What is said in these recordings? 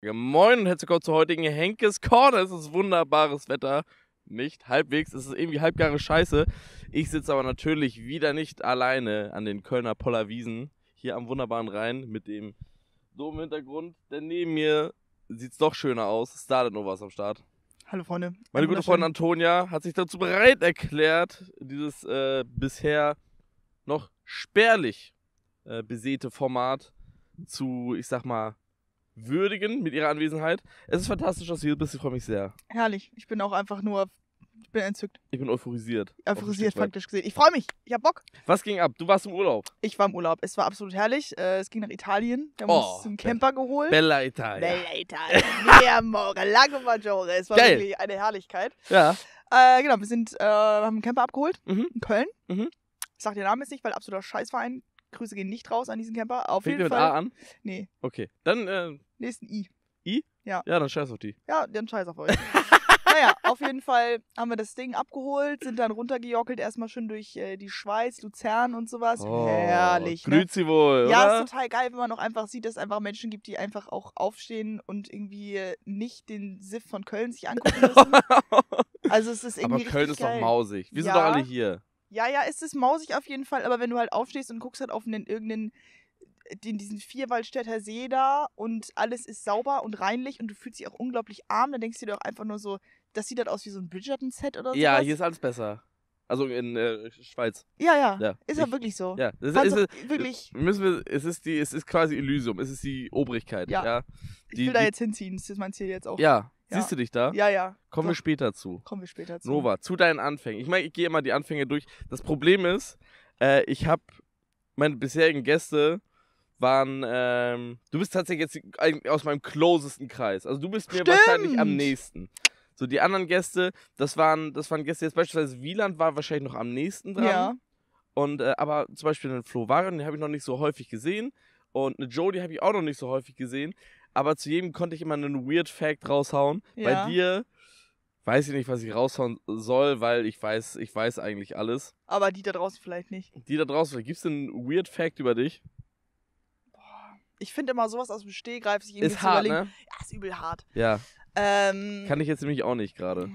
Moin und herzlich willkommen zur heutigen Henkes Corner. Es ist wunderbares Wetter. Nicht halbwegs, es ist irgendwie halbgare Scheiße. Ich sitze aber natürlich wieder nicht alleine an den Kölner Pollerwiesen. Hier am wunderbaren Rhein mit dem doofen Hintergrund. Denn neben mir sieht es doch schöner aus. Starlet Nova ist am Start. Hallo Freunde. Meine gute Freundin Antonia hat sich dazu bereit erklärt, dieses äh, bisher noch spärlich äh, besäte Format zu, ich sag mal, würdigen mit ihrer Anwesenheit. Es ist fantastisch, dass du hier bist. Ich freue mich sehr. Herrlich. Ich bin auch einfach nur. Ich bin entzückt. Ich bin euphorisiert. Euphorisiert, faktisch gesehen. Ich freue mich. Ich habe Bock. Was ging ab? Du warst im Urlaub. Ich war im Urlaub. Es war absolut herrlich. Äh, es ging nach Italien. Wir haben oh, uns einen Camper geholt. Bella Italia. Bella Italia. Mia amore, lago maggiore. Es war Geil. wirklich eine Herrlichkeit. Ja. Äh, genau, wir sind, äh, haben einen Camper abgeholt mhm. in Köln. Mhm. Ich sag den Namen jetzt nicht, weil absoluter Scheißverein. Grüße gehen nicht raus an diesen Camper. Auf Fängt jeden Fall. Mit A an? Nee. Okay. Dann. Äh, nee, I. I? Ja. Ja, dann scheiß auf die. Ja, dann scheiß auf euch. naja, auf jeden Fall haben wir das Ding abgeholt, sind dann runtergejockelt, erstmal schön durch äh, die Schweiz, Luzern und sowas. Oh, Herrlich. Grüß ne? sie wohl. Ja, oder? ist total geil, wenn man auch einfach sieht, dass es einfach Menschen gibt, die einfach auch aufstehen und irgendwie nicht den Siff von Köln sich angucken müssen. also es ist irgendwie. Aber Köln ist geil. doch mausig. Wir ja, sind doch alle hier. Ja, ja, es ist mausig auf jeden Fall, aber wenn du halt aufstehst und guckst halt auf einen irgendeinen äh, diesen Vierwaldstädter See da und alles ist sauber und reinlich und du fühlst dich auch unglaublich arm, dann denkst du dir doch einfach nur so, das sieht halt aus wie so ein Bridgerton-Set oder so. Ja, hier ist alles besser. Also in äh, Schweiz. Ja, ja, ja. Ist ja wirklich so. Ja, das ist, also ist, wirklich. Müssen wir, es ist die, es ist quasi Elysium, es ist die Obrigkeit. Ja. ja. Die, ich will da jetzt hinziehen, das ist mein Ziel jetzt auch. Ja. ja. Siehst du dich da? Ja, ja. Kommen Doch. wir später zu. Kommen wir später zu. Nova, zu deinen Anfängen. Ich meine, ich gehe immer die Anfänge durch. Das Problem ist, äh, ich habe meine bisherigen Gäste waren, ähm, du bist tatsächlich jetzt aus meinem closesten Kreis. Also du bist mir Stimmt. wahrscheinlich am nächsten. So die anderen Gäste, das waren, das waren Gäste, jetzt beispielsweise Wieland war wahrscheinlich noch am nächsten dran. Ja. Und, äh, aber zum Beispiel den Flo Waren, den habe ich noch nicht so häufig gesehen. Und eine Jodie habe ich auch noch nicht so häufig gesehen. Aber zu jedem konnte ich immer einen Weird Fact raushauen. Ja. Bei dir weiß ich nicht, was ich raushauen soll, weil ich weiß, ich weiß eigentlich alles. Aber die da draußen vielleicht nicht. Die da draußen, vielleicht. gibt es einen Weird Fact über dich? Boah. Ich finde immer sowas aus dem Stehgreif sich irgendwie ist zu hart, überlegen. Ne? Ja, ist übel hart. Ja. Ähm, Kann ich jetzt nämlich auch nicht gerade.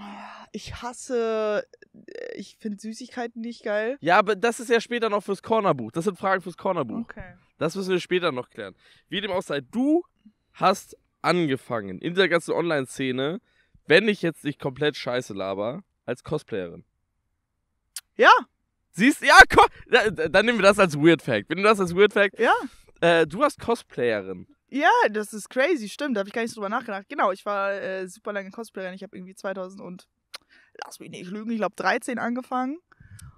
Ich hasse, äh, ich finde Süßigkeiten nicht geil. Ja, aber das ist ja später noch fürs Cornerbuch. Das sind Fragen fürs Cornerbuch. Okay. Das müssen wir später noch klären. Wie dem auch sei, du hast angefangen in der ganzen Online-Szene, wenn ich jetzt nicht komplett scheiße laber, als Cosplayerin. Ja. Siehst du? ja, komm. dann nehmen wir das als Weird Fact. Wenn du das als Weird Fact. Ja. Äh, du hast Cosplayerin. Ja, das ist crazy, stimmt. Da habe ich gar nicht drüber nachgedacht. Genau, ich war äh, super lange Cosplayerin. Ich habe irgendwie 2000 und, lass mich nicht lügen, ich glaube 13 angefangen.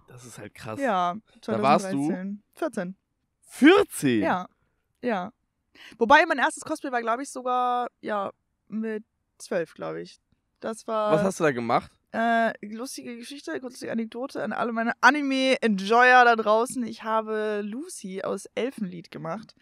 Das ist halt krass. Ja, 2013. Da warst du? 14. 14? Ja, ja. Wobei mein erstes Cosplay war, glaube ich, sogar, ja, mit 12, glaube ich. Das war... Was hast du da gemacht? Äh, lustige Geschichte, kurze Anekdote an alle meine Anime-Enjoyer da draußen. Ich habe Lucy aus Elfenlied gemacht.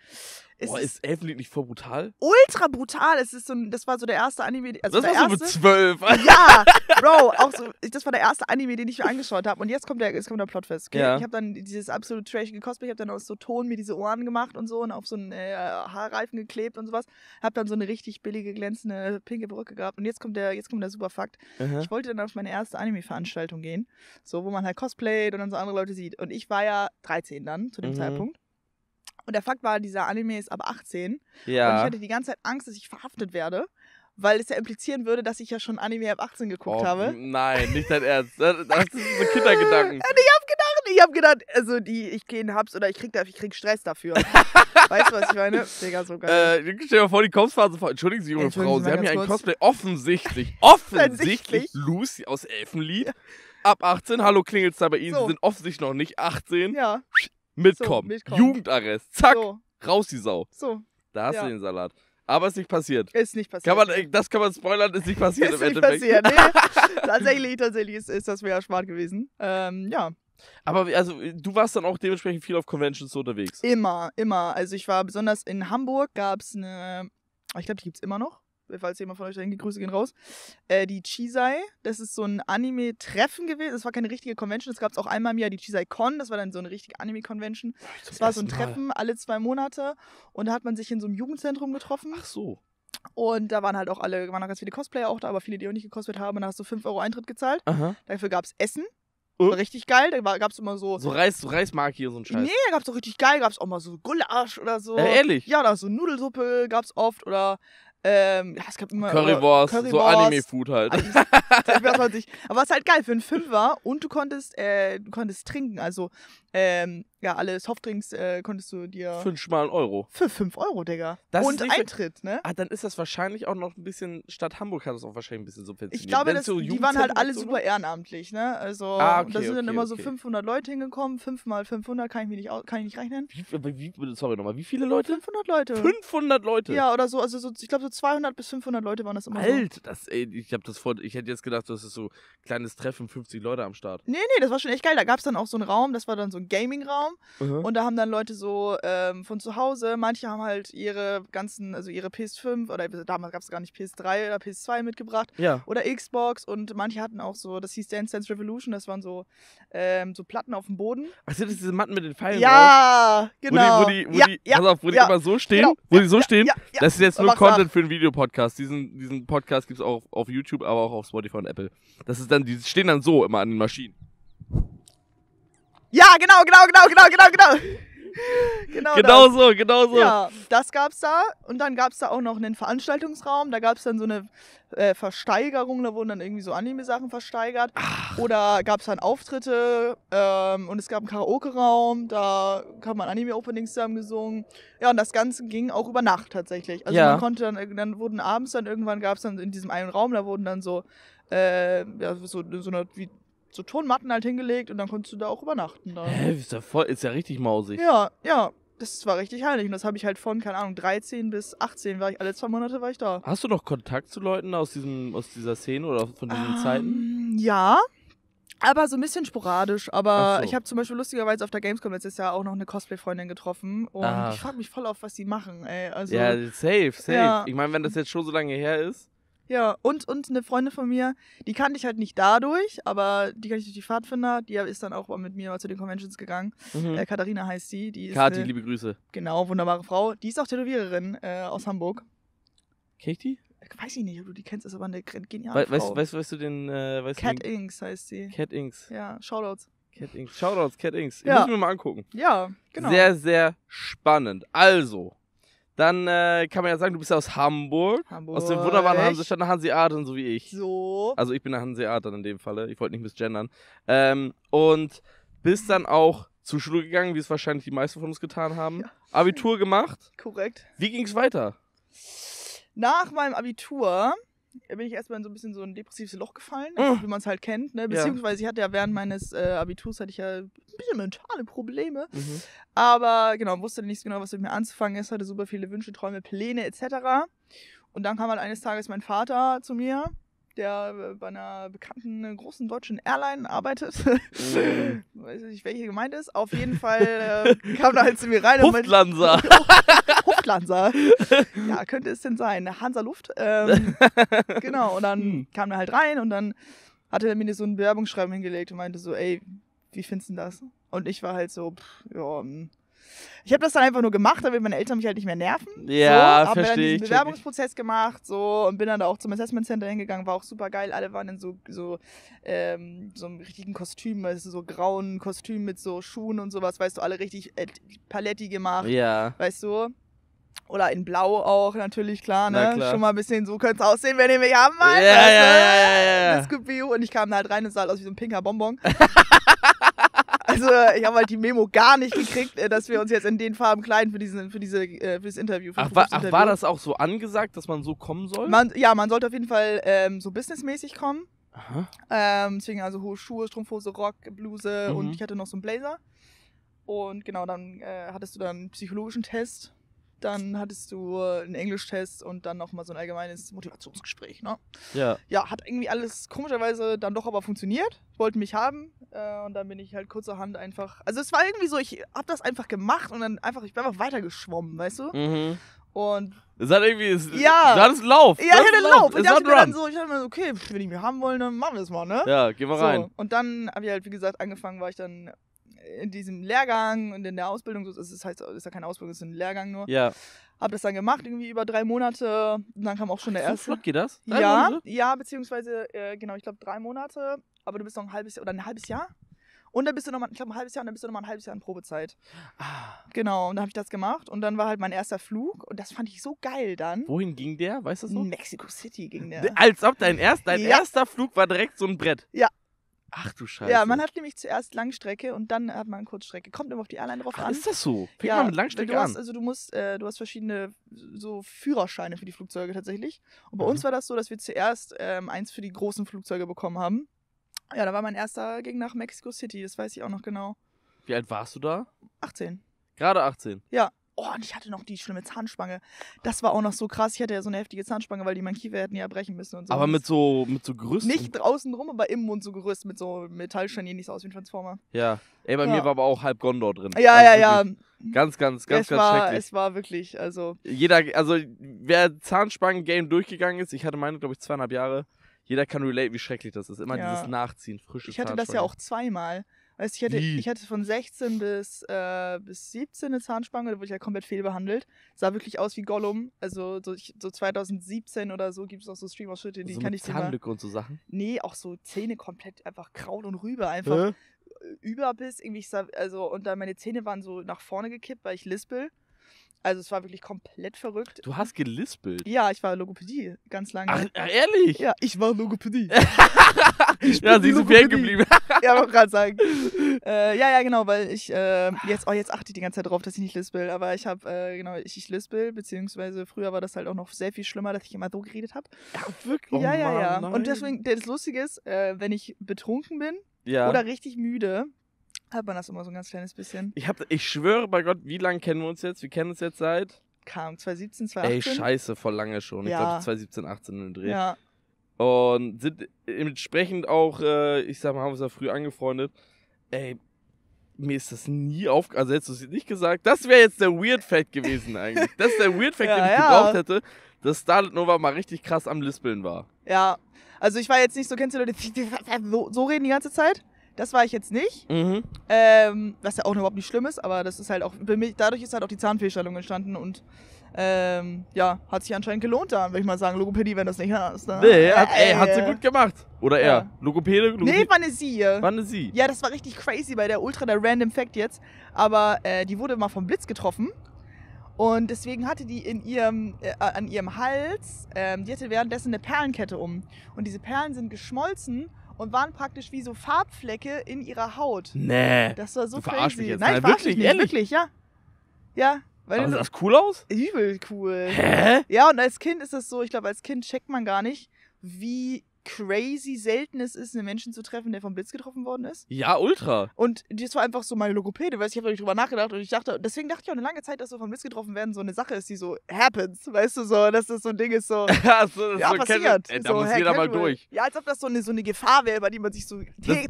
Es Boah, ist Elfenlied nicht voll brutal? Ultra brutal. Es ist so das war so der erste Anime. Also das war so mit zwölf. Ja, Bro, auch so, das war der erste Anime, den ich mir angeschaut habe. Und jetzt kommt der, jetzt kommt der Plotfest. Okay? Ja. Ich habe dann dieses absolute Trash gekostet. Ich habe dann aus so Ton mir diese Ohren gemacht und so und auf so einen äh, Haarreifen geklebt und sowas. Habe dann so eine richtig billige, glänzende, pinke Brücke gehabt. Und jetzt kommt der, jetzt kommt der Superfakt. Mhm. Ich wollte dann auf meine erste Anime-Veranstaltung gehen. So, wo man halt cosplayt und dann so andere Leute sieht. Und ich war ja 13 dann zu dem mhm. Zeitpunkt. Und der Fakt war, dieser Anime ist ab 18. Ja. Und ich hatte die ganze Zeit Angst, dass ich verhaftet werde, weil es ja implizieren würde, dass ich ja schon Anime ab 18 geguckt oh, habe. Nein, nicht dein Ernst. Das sind so Kindergedanken. ich hab gedacht, ich hab gedacht, also die, ich gehen hab's oder ich krieg, ich krieg Stress dafür. weißt du, was ich meine? Digga, so geil. Äh, stell dir mal vor, die Kopfphase vor. Entschuldigen Sie, junge Entschuldigen Frau, Sie, Sie haben hier ein Cosplay offensichtlich, offensichtlich Lucy aus Elfenlied. Ja. Ab 18, hallo klingelt's da bei Ihnen, so. Sie sind offensichtlich noch nicht 18. Ja. Mitkommen. So, mitkommen. Jugendarrest. Zack. So. Raus die Sau. So. Da hast ja. du den Salat. Aber ist nicht passiert. Ist nicht passiert. Kann man, das kann man spoilern, ist nicht passiert ist im nicht Endeffekt. Passiert. Nee, tatsächlich, tatsächlich ist, ist das mir erspart gewesen. Ähm, ja. Aber also du warst dann auch dementsprechend viel auf Conventions so unterwegs. Immer, immer. Also ich war besonders in Hamburg, gab es eine, oh, ich glaube, die gibt es immer noch falls jemand von euch dahin geht, Grüße gehen raus, äh, die Chisei, Das ist so ein Anime-Treffen gewesen. Das war keine richtige Convention. Das gab es auch einmal im Jahr die Chisei Con. Das war dann so eine richtige Anime-Convention. Das war so ein Treffen Mal. alle zwei Monate. Und da hat man sich in so einem Jugendzentrum getroffen. Ach so. Und da waren halt auch alle, waren auch ganz viele Cosplayer auch da, aber viele, die auch nicht gekostet haben. Und da hast du 5 Euro Eintritt gezahlt. Aha. Dafür gab es Essen. Oh. War richtig geil, da gab es immer so. So Reis, so Reismarki und so ein Scheiß. Nee, da gab es auch richtig geil, gab es auch mal so Gulasch oder so. Ja, ehrlich? Ja, da so Nudelsuppe gab es oft oder ähm, ja, es gab immer Currywurst, Currywurst so Anime-Food halt. Aber es halt geil für einen Fünfer und du konntest, äh, du konntest trinken. Also ähm, ja, alle Softdrinks äh, konntest du dir. Fünfmal einen Euro. Für fünf Euro, Digga. Das und Eintritt, ne? Ah, dann ist das wahrscheinlich auch noch ein bisschen. Stadt Hamburg hat das auch wahrscheinlich ein bisschen subventioniert. Ich glaube, das, so die waren halt alle super ehrenamtlich, ne? Also, ah, okay, da sind okay, dann immer okay. so 500 Leute hingekommen. Fünfmal 500 kann ich, mir nicht, kann ich nicht rechnen. Wie, wie, sorry nochmal, wie viele Leute? 500 Leute. 500 Leute? Ja, oder so. Also, so, ich glaube, so 200 bis 500 Leute waren das immer. Alt, so. das, ey, ich, hab das vor, ich hätte jetzt gedacht, das ist so ein kleines Treffen, 50 Leute am Start. Nee, nee, das war schon echt geil. Da gab es dann auch so einen Raum, das war dann so ein Gaming-Raum. Raum mhm. und da haben dann Leute so ähm, von zu Hause, manche haben halt ihre ganzen, also ihre PS5 oder damals gab es gar nicht PS3 oder PS2 mitgebracht ja. oder Xbox und manche hatten auch so, das hieß Dance Dance Revolution, das waren so, ähm, so Platten auf dem Boden. Ach, sind das diese Matten mit den Pfeilen Ja, drauf? genau. Wo die, wo genau. die, wo ja, die, ja, pass auf, wo die immer so stehen, genau. wo die so stehen, das ist jetzt nur Content für einen Videopodcast. Diesen, diesen Podcast gibt es auch auf YouTube, aber auch auf Spotify und Apple. Das ist dann, die stehen dann so immer an den Maschinen. Ja, genau, genau, genau, genau, genau, genau. Genau, genau so, genau so. Ja, das gab's da. Und dann gab's da auch noch einen Veranstaltungsraum. Da gab's dann so eine äh, Versteigerung. Da wurden dann irgendwie so Anime-Sachen versteigert. Ach. Oder gab's dann Auftritte. Ähm, und es gab einen Karaoke-Raum. Da kann man Anime-Openings zusammen gesungen. Ja, und das Ganze ging auch über Nacht tatsächlich. Also ja. man konnte dann, äh, dann wurden abends dann irgendwann gab's dann in diesem einen Raum, da wurden dann so äh, ja, so, so eine wie so Tonmatten halt hingelegt und dann konntest du da auch übernachten. Da. Hä, ist ja, voll, ist ja richtig mausig. Ja, ja. Das war richtig heilig und das habe ich halt von, keine Ahnung, 13 bis 18 war ich, alle zwei Monate war ich da. Hast du noch Kontakt zu Leuten aus, diesem, aus dieser Szene oder von diesen ähm, Zeiten? Ja, aber so ein bisschen sporadisch. Aber so. ich habe zum Beispiel lustigerweise auf der Gamescom letztes Jahr auch noch eine Cosplay-Freundin getroffen. Und Aha. ich frage mich voll auf, was die machen, ey. Also, ja, safe, safe. Ja. Ich meine, wenn das jetzt schon so lange her ist. Ja, und, und eine Freundin von mir, die kannte ich halt nicht dadurch, aber die kannte ich durch die Pfadfinder, die ist dann auch mit mir mal zu den Conventions gegangen. Mhm. Äh, Katharina heißt sie. Die ist Kathi, eine, liebe Grüße. Genau, wunderbare Frau. Die ist auch Tätowiererin äh, aus Hamburg. Kenn ich die? Äh, weiß ich nicht, ob du die kennst, ist aber eine geniale We weißt, Frau. Weißt, weißt du den... Äh, weißt Cat Inks heißt sie. Cat Inks. Ja, Shoutouts. Cat Inks. Shoutouts, Cat Inks. Ja. Müssen wir mal angucken. Ja, genau. Sehr, sehr spannend. Also, dann äh, kann man ja sagen, du bist ja aus Hamburg. Hamburg. Aus dem wunderbaren Hansestadt, einer Hanseatin, so wie ich. So. Also ich bin eine Hanseatin in dem Falle. Ich wollte nicht missgendern. Ähm, und bist dann auch zur Schule gegangen, wie es wahrscheinlich die meisten von uns getan haben. Ja. Abitur gemacht. Korrekt. Wie ging es weiter? Nach meinem Abitur äh, bin ich erstmal in so ein bisschen so ein depressives Loch gefallen, oh. wie man es halt kennt. Ne? Beziehungsweise ich hatte ja während meines äh, Abiturs hatte ich ja ein bisschen mentale Probleme. Mhm. Aber genau, wusste nicht genau, was mit mir anzufangen ist, hatte super viele Wünsche, Träume, Pläne etc. Und dann kam halt eines Tages mein Vater zu mir der äh, bei einer bekannten äh, großen deutschen Airline arbeitet. Mhm. Weiß nicht, welche gemeint ist. Auf jeden Fall äh, kam da halt zu mir rein. Luftlanser. Luftlanser. ja, könnte es denn sein? Hansa Luft. Ähm, genau, und dann hm. kam er halt rein und dann hatte er mir so ein Bewerbungsschreiben hingelegt und meinte so, ey, wie findest du das? Und ich war halt so, pff, ja, hm, ich habe das dann einfach nur gemacht, damit meine Eltern mich halt nicht mehr nerven. Ja, so, verstehe ich. Habe dann diesen Bewerbungsprozess gemacht so und bin dann da auch zum Assessment Center hingegangen, war auch super geil. Alle waren in so so ähm, so einem richtigen Kostüm, also so grauen Kostüm mit so Schuhen und sowas, weißt du, alle richtig äh, paletti gemacht. Ja. Weißt du? Oder in Blau auch, natürlich, klar, ne? Na klar. Schon mal ein bisschen so könnte es aussehen, wenn ihr mich haben wollt. Ja, ja, ja, ja, ja. Und ich kam da halt rein und sah halt aus wie so ein pinker Bonbon. Also ich habe halt die Memo gar nicht gekriegt, äh, dass wir uns jetzt in den Farben kleiden für, diesen, für, diese, äh, für dieses Interview. Für ach, war, ach, war das auch so angesagt, dass man so kommen soll? Man, ja, man sollte auf jeden Fall ähm, so businessmäßig kommen. Aha. Ähm, deswegen also hohe Schuhe, Strumpfhose, Rock, Bluse mhm. und ich hatte noch so einen Blazer. Und genau, dann äh, hattest du dann einen psychologischen Test dann hattest du äh, einen Englischtest und dann nochmal so ein allgemeines Motivationsgespräch. Ne? Ja. Ja, hat irgendwie alles komischerweise dann doch aber funktioniert, wollten mich haben äh, und dann bin ich halt kurzerhand einfach. Also es war irgendwie so, ich habe das einfach gemacht und dann einfach, ich bin einfach weitergeschwommen, weißt du? Mhm. Und. Es hat irgendwie. Es, ja. Das ist Lauf. Ja, das ist Lauf. Und dachte mir dann so, ich dachte mir so, okay, wenn die mich haben wollen, dann machen wir das mal, ne? Ja, geh mal so. rein. Und dann habe ich halt, wie gesagt, angefangen, war ich dann in diesem Lehrgang und in der Ausbildung, das heißt, halt es ist ja keine Ausbildung, es ist ein Lehrgang nur. Ja. Hab das dann gemacht, irgendwie über drei Monate. Und dann kam auch schon der so erste. Flott geht das? Drei ja, Monate? ja, beziehungsweise, äh, genau, ich glaube drei Monate, aber du bist noch ein halbes Jahr oder ein halbes Jahr? Und dann bist du nochmal, ich glaube, ein halbes Jahr und dann bist du nochmal ein halbes Jahr in Probezeit. Ah. Genau, und dann habe ich das gemacht und dann war halt mein erster Flug und das fand ich so geil dann. Wohin ging der? Weißt du so? In Mexico City ging der. Als ob dein, erst, dein ja. erster Flug war direkt so ein Brett. Ja, Ach du Scheiße. Ja, man hat nämlich zuerst Langstrecke und dann hat man Kurzstrecke. Kommt immer auf die Airline drauf Ach, an. Ist das so? Fängt ja, man mit Langstrecke du an. hast, Also du musst, äh, du hast verschiedene so Führerscheine für die Flugzeuge tatsächlich. Und bei mhm. uns war das so, dass wir zuerst ähm, eins für die großen Flugzeuge bekommen haben. Ja, da war mein erster, ging nach Mexico City, das weiß ich auch noch genau. Wie alt warst du da? 18. Gerade 18? Ja. Oh, und ich hatte noch die schlimme Zahnspange. Das war auch noch so krass. Ich hatte ja so eine heftige Zahnspange, weil die mein Kiefer hätten ja brechen müssen und so. Aber mit so, mit so Gerüsten? Nicht draußen rum, aber im Mund so Gerüst mit so Metallsteinen, die nicht so aus wie ein Transformer. Ja. Ey, bei ja. mir war aber auch halb Gondor drin. Ja, also ja, ja. Ganz, ganz, ganz, es ganz war, schrecklich. Es war wirklich, also. Jeder, also, wer Zahnspangen-Game durchgegangen ist, ich hatte meine, glaube ich, zweieinhalb Jahre, jeder kann relate, wie schrecklich das ist. Immer ja. dieses Nachziehen, frische Ich hatte das ja auch zweimal. Weißt, ich, ich hatte von 16 bis, äh, bis 17 eine Zahnspange, da wurde ich halt komplett fehlbehandelt. Sah wirklich aus wie Gollum. Also so, ich, so 2017 oder so gibt es auch so Stream-Ausschnitte, die so also kann ich dir Zahnlücke und so Sachen? Nee, auch so Zähne komplett einfach kraut und rüber. Einfach Hä? Überbiss, irgendwie sah, also und dann meine Zähne waren so nach vorne gekippt, weil ich lispel. Also es war wirklich komplett verrückt. Du hast gelispelt? Ja, ich war Logopädie ganz lange. Ach, ehrlich? Ja, ich war Logopädie. ich bin ja, sie ist fern geblieben ja, wollte gerade sagen. Äh, ja, ja, genau, weil ich äh, jetzt, oh, jetzt achte ich die ganze Zeit drauf, dass ich nicht lispel, aber ich habe, äh, genau, ich, ich lispel, beziehungsweise früher war das halt auch noch sehr viel schlimmer, dass ich immer so geredet habe. Ja, wirklich? ja, oh, ja, Mann, ja. Nein. Und deswegen, das Lustige ist, äh, wenn ich betrunken bin ja. oder richtig müde, hat man das immer so ein ganz kleines bisschen. Ich, hab, ich schwöre bei Gott, wie lange kennen wir uns jetzt? Wir kennen uns jetzt seit. Kam, 2017, 2018. Ey, scheiße, voll lange schon. Ja. Ich glaube 2017, 18 den Dreh. Ja. Und sind entsprechend auch, äh, ich sag mal, haben uns ja früh angefreundet. Ey, mir ist das nie auf, also hättest du es nicht gesagt. Das wäre jetzt der Weird Fact gewesen eigentlich. Das ist der Weird Fact, ja, den ich ja. gebraucht hätte, dass Starlet Nova mal richtig krass am Lispeln war. Ja, also ich war jetzt nicht so, kennst du Leute, so, so reden die ganze Zeit? Das war ich jetzt nicht. Mhm. Ähm, was ja auch überhaupt nicht schlimm ist, aber das ist halt auch, dadurch ist halt auch die Zahnfehlstellung entstanden und ähm, ja, hat sich anscheinend gelohnt da, würde ich mal sagen. Logopädie, wenn das nicht hast. Ne? Nee, hat, ey, hat sie äh. gut gemacht. Oder er. Ja. Logopäde, Logopäde. Nee, war eine sie. War eine sie. Ja, das war richtig crazy bei der Ultra, der Random Fact jetzt. Aber äh, die wurde mal vom Blitz getroffen. Und deswegen hatte die in ihrem, äh, an ihrem Hals, ähm, die hatte währenddessen eine Perlenkette um. Und diese Perlen sind geschmolzen und waren praktisch wie so Farbflecke in ihrer Haut. Nee. Das war so du crazy. Mich jetzt. Nein, Nein ich wirklich, nicht, ehrlich? wirklich, ja. Ja, weil sah das cool aus? Übel cool. Hä? Ja, und als Kind ist das so, ich glaube, als Kind checkt man gar nicht, wie crazy selten es ist, einen Menschen zu treffen, der vom Blitz getroffen worden ist. Ja, ultra. Und das war einfach so meine Logopäde, weil ich habe darüber nachgedacht und ich dachte, deswegen dachte ich auch eine lange Zeit, dass so vom Blitz getroffen werden so eine Sache ist, die so happens, weißt du, so, dass das so ein Ding ist, so, also, ja, so passiert. Ey, da so, muss Herr jeder mal durch. Ja, als ob das so eine, so eine Gefahr wäre, über die man sich so das, tagtäglich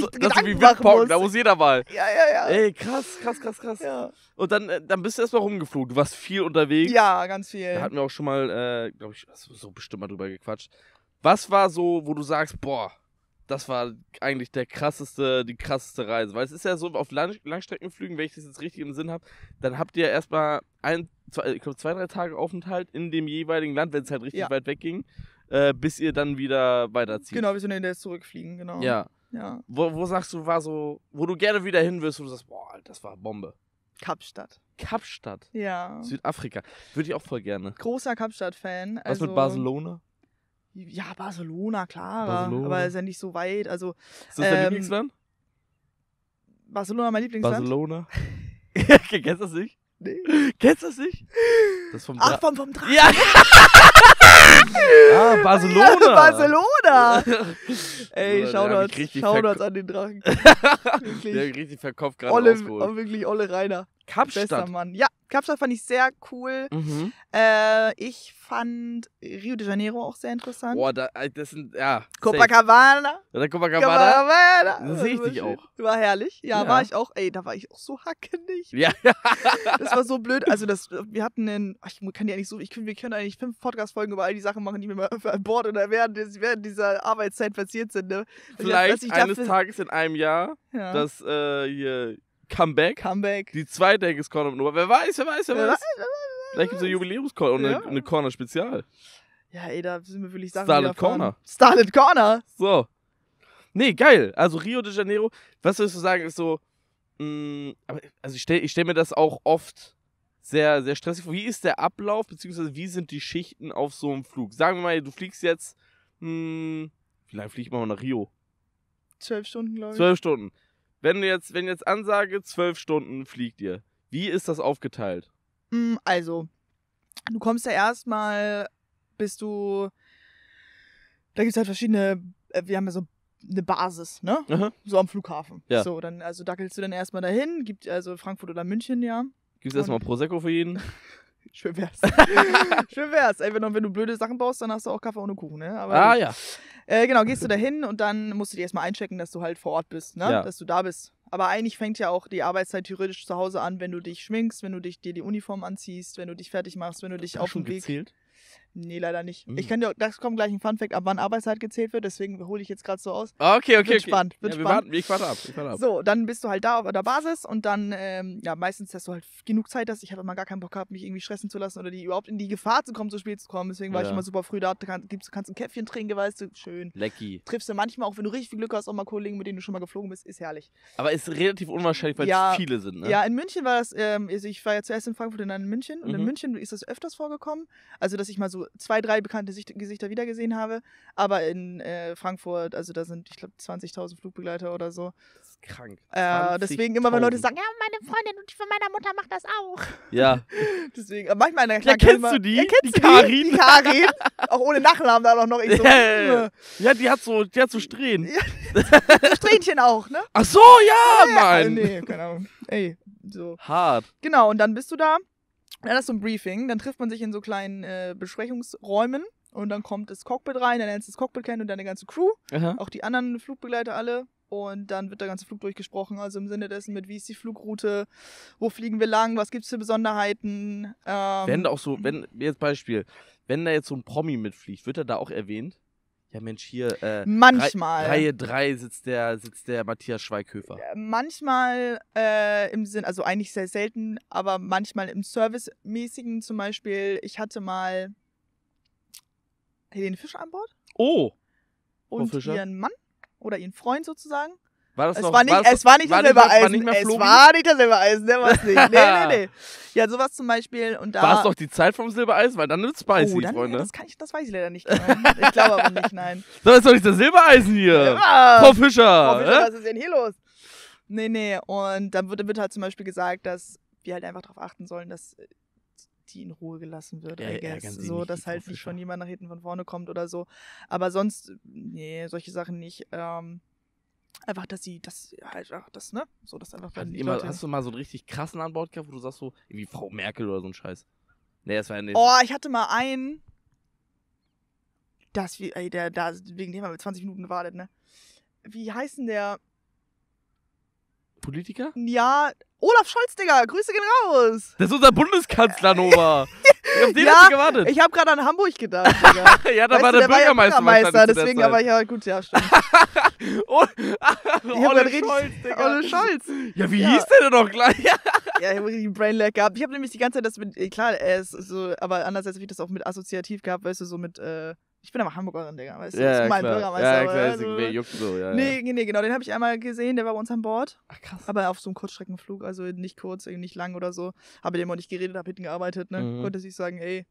das, das, Gedanken das wie machen muss. Da muss jeder mal. Ja, ja, ja. Ey, krass, krass, krass, krass. Ja. Und dann, äh, dann bist du erstmal rumgeflogen. Du warst viel unterwegs. Ja, ganz viel. Da hatten wir auch schon mal, äh, glaube ich, so bestimmt mal drüber gequatscht. Was war so, wo du sagst, boah, das war eigentlich der krasseste, die krasseste Reise. Weil es ist ja so, auf Lang Langstreckenflügen, wenn ich das jetzt richtig im Sinn habe, dann habt ihr ja erstmal ein, zwei, ich glaub, zwei, drei Tage Aufenthalt in dem jeweiligen Land, wenn es halt richtig ja. weit weg ging, äh, bis ihr dann wieder weiterzieht. Genau, wir sind in der zurückfliegen, genau. Ja. ja. Wo, wo sagst du, war so, wo du gerne wieder hin willst, wo du sagst, boah, das war Bombe. Kapstadt. Kapstadt? Ja. Südafrika. Würde ich auch voll gerne. Großer Kapstadt-Fan. Was mit also Barcelona? Ja, Barcelona, klar. Barcelona. Aber ist ja nicht so weit. Also, ist das dein ähm, Lieblingsland? Barcelona, mein Lieblingsland. Barcelona. okay, kennst du das nicht? Nee. Kennst du das nicht? Das vom Ach, vom, vom Drachen. Ja. ah, Barcelona. Ja, Barcelona. Ey, Shoutouts. Shoutouts an den Drachen. Der hat richtig verkopft gerade Olle, rausgeholt. Wirklich Olle Reiner. Kapstadt. Bester Mann. Ja, Kapstadt fand ich sehr cool. Mhm. Äh, ich fand Rio de Janeiro auch sehr interessant. Boah, da, äh, das sind, ja. Copacabana. Oder Copacabana. Copacabana. Das sehe ich dich auch. War herrlich. Ja, ja, war ich auch. Ey, da war ich auch so hackendig. Ja. das war so blöd. Also, das, wir hatten einen, ich kann ja nicht so, ich, wir können eigentlich fünf Podcast-Folgen über all die Sachen machen, die wir mal an Bord oder während, während dieser Arbeitszeit passiert sind. Ne? Also, Vielleicht ich, eines dachte, Tages in einem Jahr, ja. dass äh, hier Comeback. Comeback. Die zweite Ecke ist Corner Nummer. Wer weiß, wer weiß, wer, wer weiß. Vielleicht gibt es eine -Corner und ja. eine, eine Corner Spezial. Ja, ey, da sind wir wirklich Sachen. Starlet Corner. Starlet Corner. So. Nee, geil. Also Rio de Janeiro, was würdest du sagen, ist so. Mh, mm, also ich stelle ich stell mir das auch oft sehr, sehr stressig vor. Wie ist der Ablauf, beziehungsweise wie sind die Schichten auf so einem Flug? Sagen wir mal, du fliegst jetzt. Mh, mm, wie lange fliegt man nach Rio? Zwölf Stunden, glaube ich. Zwölf Stunden. Wenn jetzt, wenn jetzt Ansage, zwölf Stunden fliegt ihr. Wie ist das aufgeteilt? Mm, also, du kommst ja erstmal, bist du. Da gibt es halt verschiedene. Äh, wir haben ja so eine Basis, ne? Aha. So am Flughafen. Ja. So, dann, also dackelst du dann erstmal dahin, gibt also Frankfurt oder München, ja. Gibt es erstmal Prosecco für jeden? Schön wär's. Schön wär's. Ey, wenn, wenn du blöde Sachen baust, dann hast du auch Kaffee ohne Kuchen, ne? Aber ah, ja. Äh, genau, gehst du da hin und dann musst du dir erstmal einchecken, dass du halt vor Ort bist, ne? Ja. dass du da bist. Aber eigentlich fängt ja auch die Arbeitszeit theoretisch zu Hause an, wenn du dich schminkst, wenn du dich, dir die Uniform anziehst, wenn du dich fertig machst, wenn du dich auf dem Weg. Gezählt? Nee, leider nicht. Mhm. Ich hm. kann dir, das kommt gleich ein Funfact, ab wann Arbeitszeit gezählt wird, deswegen hole ich jetzt gerade so aus. Ah, okay, okay. Wird okay. spannend. Wird ja, spannend. Wir warten, ich warte ab, ich ab. So, dann bist du halt da auf der Basis und dann, ähm, ja, meistens hast du halt genug Zeit, dass ich habe halt immer gar keinen Bock gehabt, mich irgendwie stressen zu lassen oder die überhaupt in die Gefahr zu kommen, so spät zu kommen. Deswegen war ja. ich immer super früh da, du kannst, du kannst ein Käffchen trinken, weißt du, schön. Lecky. Triffst du manchmal, auch wenn du richtig viel Glück hast, auch mal Kollegen, mit denen du schon mal geflogen bist, ist herrlich. Aber ist relativ unwahrscheinlich, weil ja, es viele sind, ne? Ja, in München war das, ähm, also ich war ja zuerst in Frankfurt und dann in München mhm. und in mhm. München ist das öfters vorgekommen. Also, dass ich mal so zwei, drei bekannte Gesichter wiedergesehen habe. Aber in äh, Frankfurt, also da sind, ich glaube, 20.000 Flugbegleiter oder so. Das ist krank. Äh, deswegen immer, wenn Leute sagen, ja, meine Freundin und die von meiner Mutter macht das auch. Ja. deswegen, äh, manchmal in der Kranken Ja, kennst immer, du die? Ja, kennst die Karin? Die, die Karin. auch ohne Nachnamen da noch. Ich so, yeah. Ja, die hat so, die hat so Strähnen. Strähnchen auch, ne? Ach so, ja, ja Mann. Nee, keine Ahnung. Ey, so. Hart. Genau, und dann bist du da. Dann hast du ein Briefing, dann trifft man sich in so kleinen äh, Besprechungsräumen und dann kommt das Cockpit rein, dann lernst du das Cockpit kennen und deine ganze Crew, Aha. auch die anderen Flugbegleiter alle. Und dann wird der ganze Flug durchgesprochen, also im Sinne dessen mit, wie ist die Flugroute, wo fliegen wir lang, was gibt es für Besonderheiten. Ähm, wenn auch so, wenn, jetzt Beispiel, wenn da jetzt so ein Promi mitfliegt, wird er da auch erwähnt? ja Mensch, hier äh, Manchmal. Re Reihe 3 sitzt der, sitzt der Matthias Schweighöfer. Manchmal äh, im Sinn, also eigentlich sehr selten, aber manchmal im Servicemäßigen zum Beispiel. Ich hatte mal Helene Fischer an Bord. Oh! Und ihren Mann oder ihren Freund sozusagen. War das es noch, war nicht, war das, es war nicht war das Silbereisen. Nicht mehr, war nicht es war nicht das Silbereisen, der war es nicht. Nee, nee, nee. Ja, sowas zum Beispiel. Und da war es doch die Zeit vom Silbereisen, weil dann wird's spicy, oh, dann, Freunde. Das, kann ich, das weiß ich leider nicht genau. Ich glaube aber nicht, nein. Das ist doch nicht das Silbereisen hier. Ja. Frau Fischer. Frau Fischer, äh? was ist denn hier los? Nee, nee. Und dann wird, wird halt zum Beispiel gesagt, dass wir halt einfach darauf achten sollen, dass die in Ruhe gelassen wird, ja, I guess. Ja, so, dass halt nicht schon jemand nach hinten von vorne kommt oder so. Aber sonst, nee, solche Sachen nicht. Ähm, Einfach, dass sie, das halt, ach, das, ne? So, dass einfach also immer, Hast du mal so einen richtig krassen an Bord gehabt, wo du sagst so, irgendwie Frau Merkel oder so ein Scheiß? Nee, das war ja nicht. Oh, ich hatte mal einen. Das, ey, der, da, wegen dem haben wir 20 Minuten gewartet, ne? Wie heißt denn der? Politiker? Ja, Olaf Scholz, Digga, Grüße gehen raus. Das ist unser Bundeskanzler, Nova. ich hab den ja, nicht gewartet. Ich hab gerade an Hamburg gedacht, Digga. ja, da weißt war du, der, der Bürgermeister. War ja Bürgermeister deswegen, aber ja, gut, ja, stimmt. Oh, Olaf Scholz, Digga. Olaf Scholz. Ja, wie ja. hieß der denn noch gleich? ja, ich hab habe richtig Brainlag gehabt. Ich hab nämlich die ganze Zeit das mit, äh, klar, er ist so, aber andererseits hab ich das auch mit assoziativ gehabt, weißt du, so mit, äh, ich bin aber Hamburgerin, Digga, weißt du? Ja, das ist mein klar. Bürgermeister. Ja, klar, also, wer juckt so, ja. Nee, nee, genau, den habe ich einmal gesehen, der war bei uns an Bord. Ach, krass. Aber auf so einem Kurzstreckenflug, also nicht kurz, nicht lang oder so. Habe mit dem auch nicht geredet, habe hinten gearbeitet, ne? Mhm. Konnte sich sagen, ey.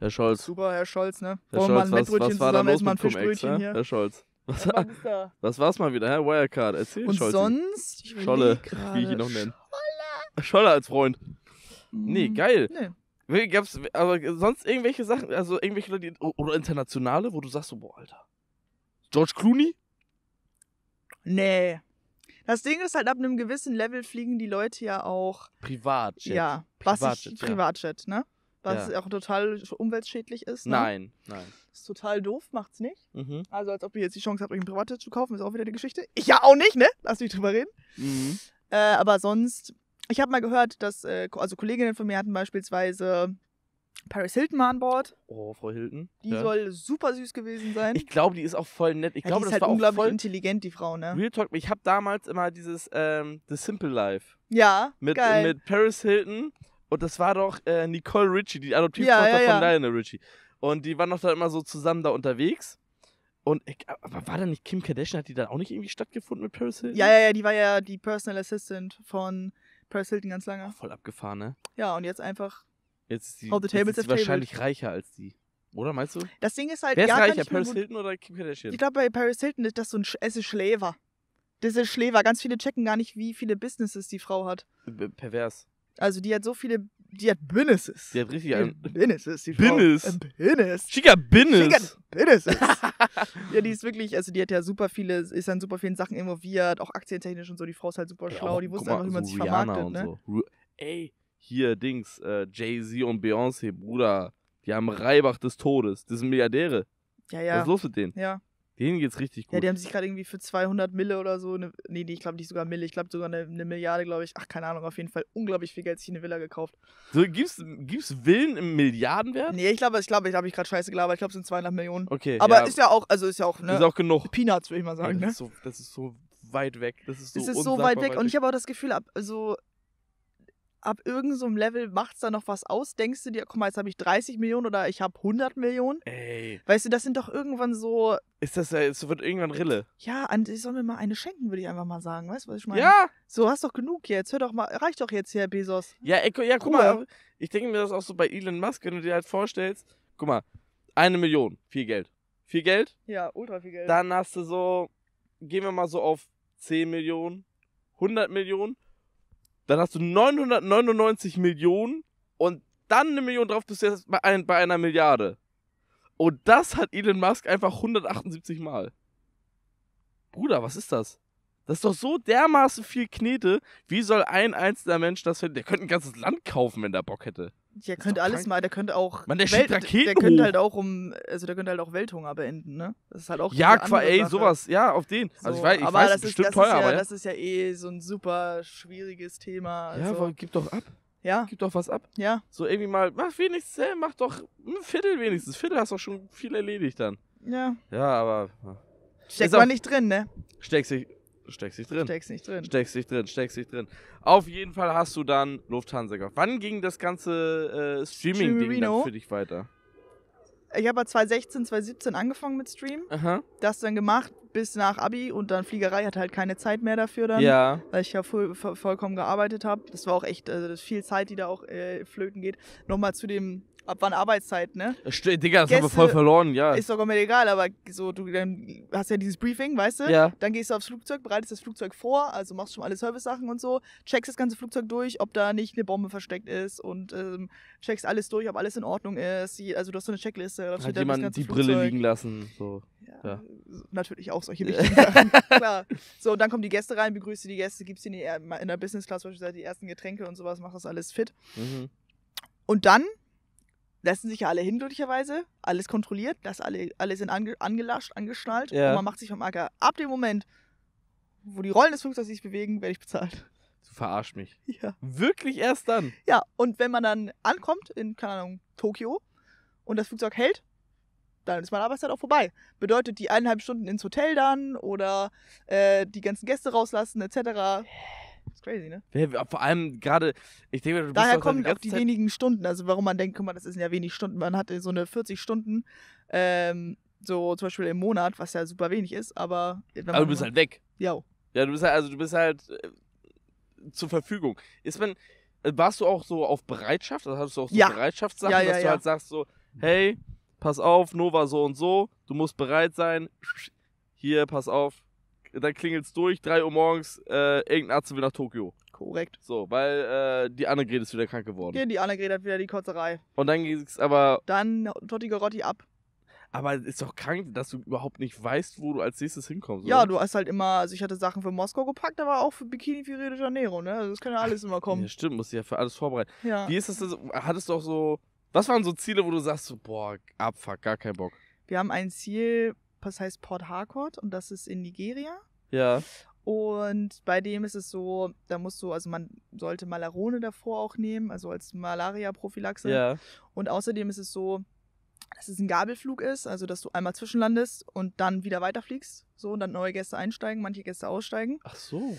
Herr Scholz. Super, Herr Scholz, ne? Herr Wollen wir mal ein Mettbrötchen zusammen essen, mal ein Fischbrötchen hier. Herr Scholz. Was, war, da? was war's mal wieder, Herr Wirecard? Erzähl, Und Scholz. sonst? Scholle, wie ich ihn noch nenne. Scholle! Scholle als Freund. Mhm. Nee, geil. Nee. Gab's aber sonst irgendwelche Sachen, also irgendwelche Leute, oder internationale, wo du sagst so, boah, Alter. George Clooney? Nee. Das Ding ist halt, ab einem gewissen Level fliegen die Leute ja auch. Privatjet. Ja, Privatjet, ich, ja. Privatjet ne? Was ja. auch total umweltschädlich ist. Ne? Nein, nein. Ist total doof, macht's nicht. Mhm. Also, als ob ihr jetzt die Chance habt, euch ein Privatjet zu kaufen, ist auch wieder eine Geschichte. Ich ja auch nicht, ne? Lass mich drüber reden. Mhm. Äh, aber sonst ich habe mal gehört, dass, äh, also Kolleginnen von mir hatten beispielsweise Paris Hilton mal an Bord. Oh, Frau Hilton. Die ja. soll super süß gewesen sein. Ich glaube, die ist auch voll nett. Ich ja, glaube, die ist das halt war unglaublich auch voll intelligent, die Frau, ne? Real Talk, ich habe damals immer dieses ähm, The Simple Life. Ja. Mit, geil. mit Paris Hilton und das war doch äh, Nicole Ritchie, die Adoptivtochter ja, von Lionel Ritchie. Und die waren doch da immer so zusammen da unterwegs. Und ich, aber war da nicht Kim Kardashian, hat die dann auch nicht irgendwie stattgefunden mit Paris Hilton? Ja, ja, ja, die war ja die Personal Assistant von Paris Hilton ganz lange. Voll abgefahren, ne? Ja, und jetzt einfach. Jetzt ist sie, oh, the tables jetzt ist sie wahrscheinlich tabled. reicher als die. Oder meinst du? Das Ding ist halt. Wer ist ja, reicher, Paris Hilton oder Kim Kardashian? Ich glaube, bei Paris Hilton ist das so ein. Sch es ist Schläfer. Das ist Schläfer. Ganz viele checken gar nicht, wie viele Businesses die Frau hat. B pervers. Also, die hat so viele. Die hat Businesses. Die hat richtig die einen. Businesses, die Business. Frau. Business. She got Business. She ja, die ist wirklich, also die hat ja super viele, ist an super vielen Sachen involviert, auch aktientechnisch und so. Die Frau ist halt super schlau, ja, die wusste einfach, wie man so sich Rihanna vermarktet. Ne? So. Ey, hier Dings, äh, Jay-Z und Beyoncé, Bruder, die haben Reibach des Todes. die sind Milliardäre. Ja, ja. Was ist los mit denen? Ja. Denen geht's richtig gut. Ja, die haben sich gerade irgendwie für 200 Mille oder so, ne, nee, ich glaube nicht sogar Mille, ich glaube sogar eine, eine Milliarde, glaube ich. Ach, keine Ahnung, auf jeden Fall unglaublich viel Geld sich eine Villa gekauft. So, gibt's, gibt's Villen im Milliardenwert? Nee, ich glaube, ich glaube, ich habe ich gerade scheiße gelabert. Ich glaube, es sind 200 Millionen. Okay. Aber ja. ist ja auch, also ist ja auch, ne? Ist auch genug. Peanuts, würde ich mal sagen, ja, das ne? Ist so, das ist so weit weg. Das ist so, das ist so weit weg. Und ich habe auch das Gefühl, also ab irgendeinem so Level es da noch was aus? Denkst du dir, guck mal, jetzt habe ich 30 Millionen oder ich habe 100 Millionen? Ey. Weißt du, das sind doch irgendwann so. Ist das, ja, äh, es wird irgendwann Rille. Ja, ich soll mir mal eine schenken, würde ich einfach mal sagen. Weißt du, was ich meine? Ja. So, hast doch genug jetzt. Hör doch mal, reicht doch jetzt hier, Bezos. Ja, ey, ja, guck cool. mal. Ich denke mir das auch so bei Elon Musk, wenn du dir halt vorstellst, guck mal, eine Million, viel Geld. Viel Geld? Ja, ultra viel Geld. Dann hast du so, gehen wir mal so auf 10 Millionen, 100 Millionen dann hast du 999 Millionen und dann eine Million drauf, bist du jetzt bei, ein, bei einer Milliarde. Und das hat Elon Musk einfach 178 Mal. Bruder, was ist das? Das ist doch so dermaßen viel Knete. Wie soll ein einzelner Mensch das finden? Der könnte ein ganzes Land kaufen, wenn der Bock hätte. Ja, könnte alles mal, der könnte auch. Man, der Welt, Raketen Der könnte halt auch um, also der könnte halt auch Welthunger beenden, ne? Das ist halt auch. Ja, quasi, ey, Sache. sowas, ja, auf den. So, also ich weiß, ich weiß, das bestimmt das teuer, ja, aber. Ja. Das ist ja eh so ein super schwieriges Thema. Ja, also. aber gib doch ab. Ja. Gib doch was ab. Ja. So irgendwie mal, mach wenigstens, hey, mach doch ein Viertel wenigstens. Viertel hast doch schon viel erledigt dann. Ja. Ja, aber. Steckt man nicht drin, ne? Steckst sich steckst dich drin. Steckst nicht drin. Steckst dich drin, steckst dich drin. Auf jeden Fall hast du dann Lufthansa gekauft. Wann ging das ganze äh, Streaming-Ding für dich weiter? Ich habe 2016, 2017 angefangen mit Stream. Aha. Das dann gemacht bis nach Abi und dann Fliegerei hatte halt keine Zeit mehr dafür dann. Ja. Weil ich ja voll, voll, vollkommen gearbeitet habe. Das war auch echt also viel Zeit, die da auch äh, flöten geht. Nochmal zu dem ab wann Arbeitszeit, ne? Äh, St Digga, das Gäste, haben wir voll verloren, ja. Ist doch mir egal, aber so, du dann hast ja dieses Briefing, weißt du? Ja. Dann gehst du aufs Flugzeug, bereitest das Flugzeug vor, also machst schon alle Service-Sachen und so, checkst das ganze Flugzeug durch, ob da nicht eine Bombe versteckt ist und ähm, checkst alles durch, ob alles in Ordnung ist. Also du hast so eine Checkliste. Da Hat jemand die Flugzeug. Brille liegen lassen, so. Ja, ja. Natürlich auch solche wichtigen Sachen, klar. So, und dann kommen die Gäste rein, begrüßt die Gäste, gibst ihnen in der Business Class beispielsweise die ersten Getränke und sowas, machst das alles fit. Mhm. Und dann lassen sich ja alle hin, glücklicherweise. Alles kontrolliert, dass alle, alle sind ange, angelascht, angeschnallt. Ja. Und man macht sich vom Acker. Ab dem Moment, wo die Rollen des Flugzeugs sich bewegen, werde ich bezahlt. Du verarsch mich. Ja. Wirklich erst dann? Ja, und wenn man dann ankommt in, keine Ahnung, Tokio und das Flugzeug hält, dann ist meine Arbeitszeit auch vorbei. Bedeutet die eineinhalb Stunden ins Hotel dann oder äh, die ganzen Gäste rauslassen etc. Das ist crazy, ne? Vor allem gerade, ich denke, du Daher kommen auch die Zeit wenigen Stunden. Also warum man denkt, guck mal, das sind ja wenig Stunden. Man hatte so eine 40 Stunden, ähm, so zum Beispiel im Monat, was ja super wenig ist, aber. Aber du bist halt weg. Ja. Ja, du bist halt, also du bist halt äh, zur Verfügung. Ist man, äh, warst du auch so auf Bereitschaft? Also hast du auch so ja. Bereitschaftssachen, ja, ja, dass du halt sagst so, hey, pass auf, Nova so und so, du musst bereit sein. Hier, pass auf, dann klingelt's durch, 3 Uhr morgens, äh, irgendein Arzt will nach Tokio. Korrekt. So, weil äh, die Annegret ist wieder krank geworden. Ja, die Annegret hat wieder die Kotzerei. Und dann es aber. Dann Totti Garotti ab. Aber ist doch krank, dass du überhaupt nicht weißt, wo du als nächstes hinkommst. Oder? Ja, du hast halt immer, also ich hatte Sachen für Moskau gepackt, aber auch für Bikini für Rio de Janeiro, ne? Also das kann ja alles immer kommen. Ja, stimmt, musst du ja für alles vorbereiten. Ja. Wie ist das denn? So, hattest du auch so. Was waren so Ziele, wo du sagst, so, boah, abfuck, gar keinen Bock? Wir haben ein Ziel, das heißt Port Harcourt und das ist in Nigeria. Ja. Und bei dem ist es so, da musst du, also man sollte Malarone davor auch nehmen, also als Malaria-Prophylaxe. Ja. Und außerdem ist es so, dass es ein Gabelflug ist, also dass du einmal zwischenlandest und dann wieder weiterfliegst. So, und dann neue Gäste einsteigen, manche Gäste aussteigen. Ach so.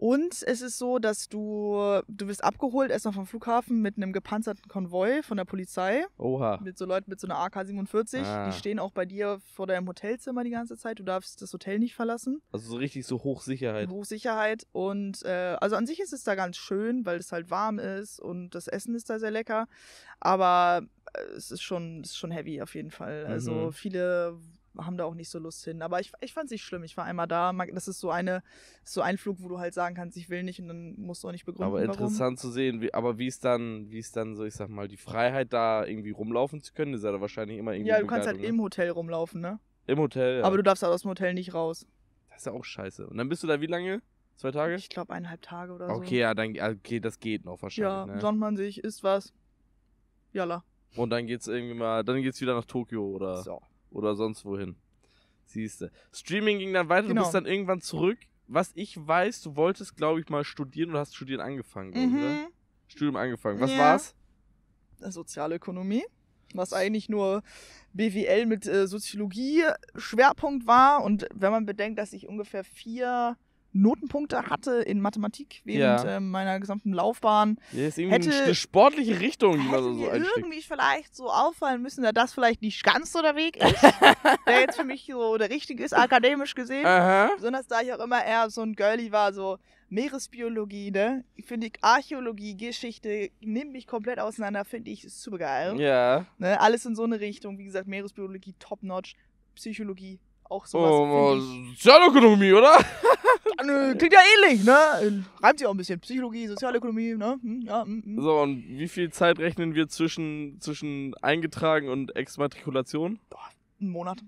Und es ist so, dass du, du wirst abgeholt erstmal vom Flughafen mit einem gepanzerten Konvoi von der Polizei. Oha. Mit so Leuten mit so einer AK-47. Ah. Die stehen auch bei dir vor deinem Hotelzimmer die ganze Zeit. Du darfst das Hotel nicht verlassen. Also so richtig so Hochsicherheit. Hochsicherheit. Und äh, also an sich ist es da ganz schön, weil es halt warm ist und das Essen ist da sehr lecker. Aber äh, es ist schon, ist schon heavy auf jeden Fall. Also mhm. viele haben da auch nicht so Lust hin. Aber ich, ich fand es nicht schlimm. Ich war einmal da. Das ist so eine, so ein Flug, wo du halt sagen kannst, ich will nicht und dann musst du auch nicht begründen. Aber interessant warum. zu sehen, wie, aber wie ist dann, wie ist dann so, ich sag mal, die Freiheit da irgendwie rumlaufen zu können, Das ist ja da wahrscheinlich immer irgendwie. Ja, du kannst halt ne? im Hotel rumlaufen, ne? Im Hotel. Ja. Aber du darfst halt aus dem Hotel nicht raus. Das ist ja auch scheiße. Und dann bist du da wie lange? Zwei Tage? Ich glaube eineinhalb Tage oder okay, so. Okay, ja, dann okay, das geht noch wahrscheinlich. Ja, ne? sonnt man sich, isst was. Jalla. Und dann geht's irgendwie mal, dann geht's wieder nach Tokio oder. So oder sonst wohin. Siehste. Streaming ging dann weiter, genau. du bist dann irgendwann zurück. Was ich weiß, du wolltest, glaube ich, mal studieren oder hast studieren angefangen, mhm. oder? Studium angefangen. Was ja. war's? Sozialökonomie was eigentlich nur BWL mit äh, Soziologie Schwerpunkt war. Und wenn man bedenkt, dass ich ungefähr vier Notenpunkte hatte in Mathematik während ja. Ähm, meiner gesamten Laufbahn. Ja, ist irgendwie hätte, eine sportliche Richtung, die man so, so irgendwie vielleicht so auffallen müssen, da das vielleicht nicht ganz so der Weg ist, der jetzt für mich so der richtige ist, akademisch gesehen. Aha. Besonders da ich auch immer eher so ein Girlie war, so Meeresbiologie, ne? Ich Finde Archäologie, Geschichte, nimmt mich komplett auseinander, finde ich, super geil. Ja. Ne? Alles in so eine Richtung, wie gesagt, Meeresbiologie, top-notch, Psychologie, auch oh, sowas. Oh, Sozialökonomie, oder? Äh, klingt ja ähnlich, ne? Reimt sich auch ein bisschen. Psychologie, Sozialökonomie, ne? Hm, ja, hm, hm. So, und wie viel Zeit rechnen wir zwischen, zwischen eingetragen und Exmatrikulation? Boah, einen Monat.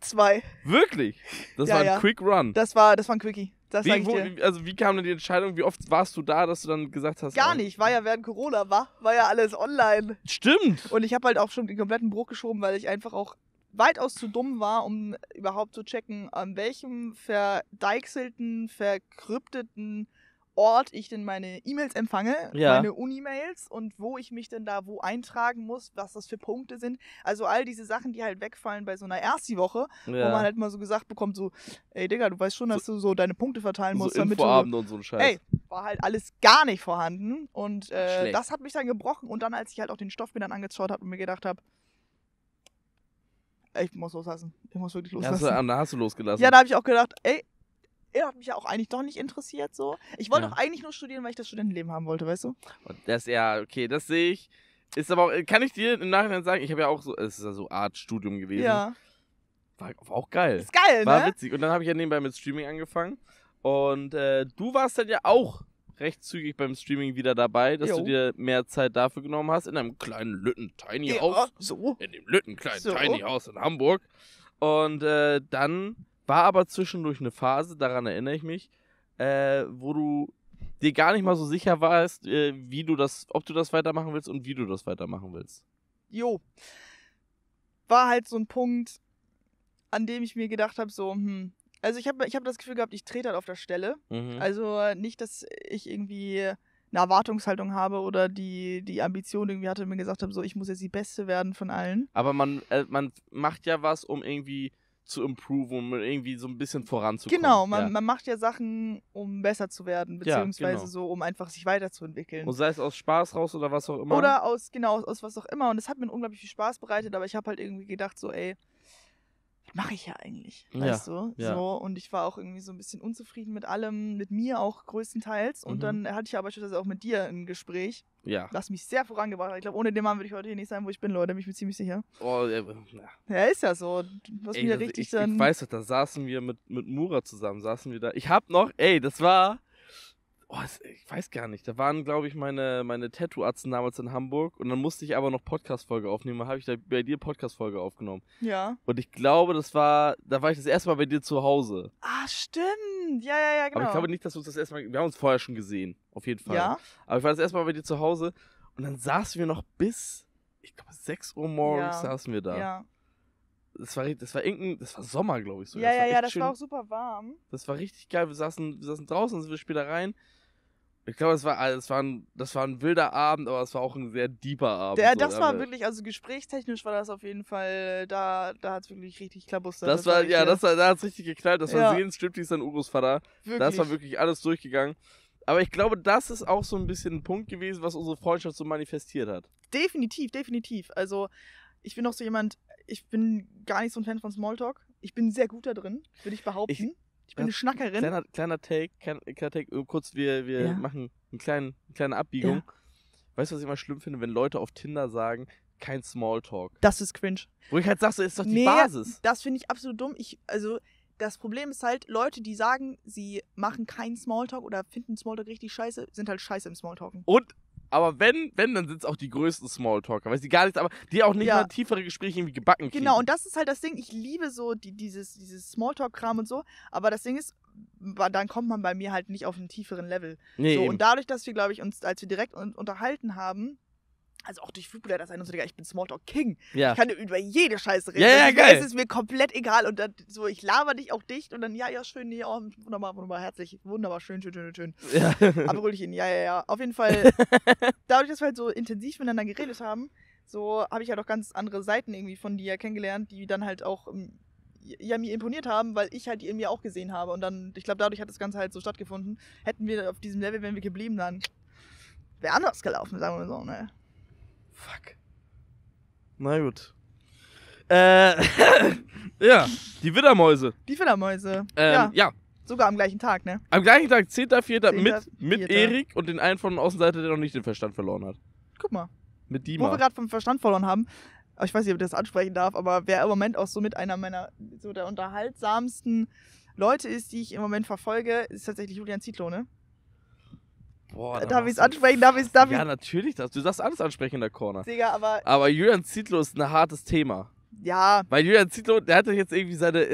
Zwei. Wirklich? Das ja, war ein ja. Quick Run. Das war, das war ein Quickie. Das wie, wo, also wie kam denn die Entscheidung, wie oft warst du da, dass du dann gesagt hast? Gar oh. nicht, war ja während Corona, war, war ja alles online. Stimmt. Und ich habe halt auch schon den kompletten Bruch geschoben, weil ich einfach auch weitaus zu dumm war, um überhaupt zu checken, an welchem verdeichselten, verkrypteten Ort ich denn meine E-Mails empfange, ja. meine Uni-Mails und wo ich mich denn da wo eintragen muss, was das für Punkte sind. Also all diese Sachen, die halt wegfallen bei so einer Ersti-Woche, ja. wo man halt mal so gesagt bekommt, so, ey Digga, du weißt schon, dass so, du so deine Punkte verteilen so musst. Damit Infoabend du, und so ein Scheiß. Ey, war halt alles gar nicht vorhanden und äh, das hat mich dann gebrochen und dann, als ich halt auch den Stoff mir dann angeschaut habe und mir gedacht habe, ich muss loslassen. Ich muss wirklich loslassen. Hast du, da hast du losgelassen. Ja, da habe ich auch gedacht, ey, er hat mich ja auch eigentlich doch nicht interessiert so. Ich wollte ja. auch eigentlich nur studieren, weil ich das Studentenleben haben wollte, weißt du? Das ja, okay, das sehe ich. Ist aber auch, äh, kann ich dir im Nachhinein sagen, ich habe ja auch so, es ist ja so Art Studium gewesen. Ja. War, war auch geil. Ist geil, war ne? War witzig. Und dann habe ich ja nebenbei mit Streaming angefangen. Und äh, du warst dann ja auch recht zügig beim Streaming wieder dabei, dass jo. du dir mehr Zeit dafür genommen hast in einem kleinen Lütten Tiny House. Ja, so. In dem Lütten kleinen so. Tiny House in Hamburg. Und äh, dann war aber zwischendurch eine Phase, daran erinnere ich mich, äh, wo du dir gar nicht mal so sicher warst, äh, wie du das, ob du das weitermachen willst und wie du das weitermachen willst. Jo. War halt so ein Punkt, an dem ich mir gedacht habe, so, hm, also ich habe ich hab das Gefühl gehabt, ich trete halt auf der Stelle. Mhm. Also nicht, dass ich irgendwie eine Erwartungshaltung habe oder die, die Ambition irgendwie hatte und mir gesagt habe, so ich muss jetzt die Beste werden von allen. Aber man, äh, man macht ja was, um irgendwie zu improven, um irgendwie so ein bisschen voranzukommen. Genau, man, ja. man macht ja Sachen, um besser zu werden, beziehungsweise ja, genau. so, um einfach sich weiterzuentwickeln. Und sei es aus Spaß raus oder was auch immer. Oder aus, genau, aus, aus was auch immer. Und es hat mir unglaublich viel Spaß bereitet, aber ich habe halt irgendwie gedacht, so, ey, mache ich ja eigentlich, ja, weißt du? Ja. So, und ich war auch irgendwie so ein bisschen unzufrieden mit allem, mit mir auch größtenteils. Und mhm. dann hatte ich aber beispielsweise auch mit dir ein Gespräch, ja. das mich sehr vorangebracht hat. Ich glaube, ohne den Mann würde ich heute hier nicht sein, wo ich bin, Leute, bin ich mir ziemlich sicher. Oh, ja. ja ist ja so. Was ey, wieder richtig ich, dann. Ich weiß doch, da saßen wir mit, mit Mura zusammen, saßen wir da. Ich hab noch, ey, das war Oh, ich weiß gar nicht. Da waren, glaube ich, meine, meine Tattoo-Arzten damals in Hamburg und dann musste ich aber noch Podcast-Folge aufnehmen. Da habe ich da bei dir Podcast-Folge aufgenommen. Ja. Und ich glaube, das war, da war ich das erste Mal bei dir zu Hause. Ah, stimmt. Ja, ja, ja, genau. Aber ich genau. glaube nicht, dass wir uns das erste Mal, wir haben uns vorher schon gesehen. Auf jeden Fall. Ja. Aber ich war das erste Mal bei dir zu Hause und dann saßen wir noch bis, ich glaube, 6 Uhr morgens ja. saßen wir da. Ja. Das war, das war irgendein, das war Sommer, glaube ich sogar. Ja, ja, ja, das schön, war auch super warm. Das war richtig geil. Wir saßen, wir saßen draußen, sind wir später rein ich glaube, das war, das, ah, war ein, das war ein wilder Abend, aber es war auch ein sehr deeper Abend. Der, das so, war wirklich, also gesprächstechnisch war das auf jeden Fall, äh, da, da hat es wirklich richtig klabustert. Das, das war, ja, das war, da hat es richtig geknallt. Das ja. war Seen Striptease an Urus Vater. Wirklich. Das war wirklich alles durchgegangen. Aber ich glaube, das ist auch so ein bisschen ein Punkt gewesen, was unsere Freundschaft so manifestiert hat. Definitiv, definitiv. Also, ich bin auch so jemand, ich bin gar nicht so ein Fan von Smalltalk. Ich bin sehr gut da drin, würde ich behaupten. Ich, ich bin eine Schnackerin. Kleiner, kleiner Take, kleiner, kleiner Take, äh, kurz, wir, wir ja. machen einen kleinen, eine kleine Abbiegung. Ja. Weißt du, was ich immer schlimm finde, wenn Leute auf Tinder sagen, kein Smalltalk. Das ist cringe. Wo ich halt sag, so ist doch die nee, Basis. Das finde ich absolut dumm. Ich, also, das Problem ist halt, Leute, die sagen, sie machen keinen Smalltalk oder finden Smalltalk richtig scheiße, sind halt scheiße im Smalltalken. Und aber wenn, wenn, dann sind es auch die größten Smalltalker, weil sie gar nichts, aber die auch nicht ja. mal tiefere Gespräche irgendwie gebacken genau, kriegen. Genau, und das ist halt das Ding. Ich liebe so die, dieses, dieses Smalltalk-Kram und so. Aber das Ding ist, dann kommt man bei mir halt nicht auf einen tieferen Level. Nee, so, und dadurch, dass wir, glaube ich, uns, als wir direkt unterhalten haben, also auch durch Foodblätter, das ist einer so, ich bin Smalltalk King. Ja. Ich kann über jede Scheiße reden. Ja, ja, geil. Es ist mir komplett egal. Und dann, so, ich laber dich auch dicht und dann, ja, ja, schön, ja, nee, wunderbar, wunderbar, herzlich, wunderbar, schön, schön, schön, schön. Ja. Aber ruhig ihn, ja, ja, ja. Auf jeden Fall, dadurch, dass wir halt so intensiv miteinander geredet haben, so habe ich halt auch ganz andere Seiten irgendwie von dir kennengelernt, die dann halt auch ähm, ja mir imponiert haben, weil ich halt die in auch gesehen habe. Und dann, ich glaube, dadurch hat das Ganze halt so stattgefunden. Hätten wir auf diesem Level, wenn wir geblieben, dann wäre anders gelaufen, sagen wir so, ne? Fuck. Na gut. Äh, ja, die Widdermäuse. Die Widdermäuse. Ähm, ja. ja. Sogar am gleichen Tag, ne? Am gleichen Tag, 10.04. mit, mit Vierter. Erik und den einen von der Außenseite, der noch nicht den Verstand verloren hat. Guck mal. Mit Dima. Wo wir gerade vom Verstand verloren haben, ich weiß nicht, ob ich das ansprechen darf, aber wer im Moment auch so mit einer meiner, so der unterhaltsamsten Leute ist, die ich im Moment verfolge, ist tatsächlich Julian Zietlow, ne? Boah, äh, darf ich es ansprechen? Darf ich's, darf ja, natürlich darfst du. darfst alles ansprechen in der Corner. Digga, aber. Aber Julian Zietlow ist ein hartes Thema. Ja. Weil Julian Zietlow, der hatte jetzt irgendwie seine.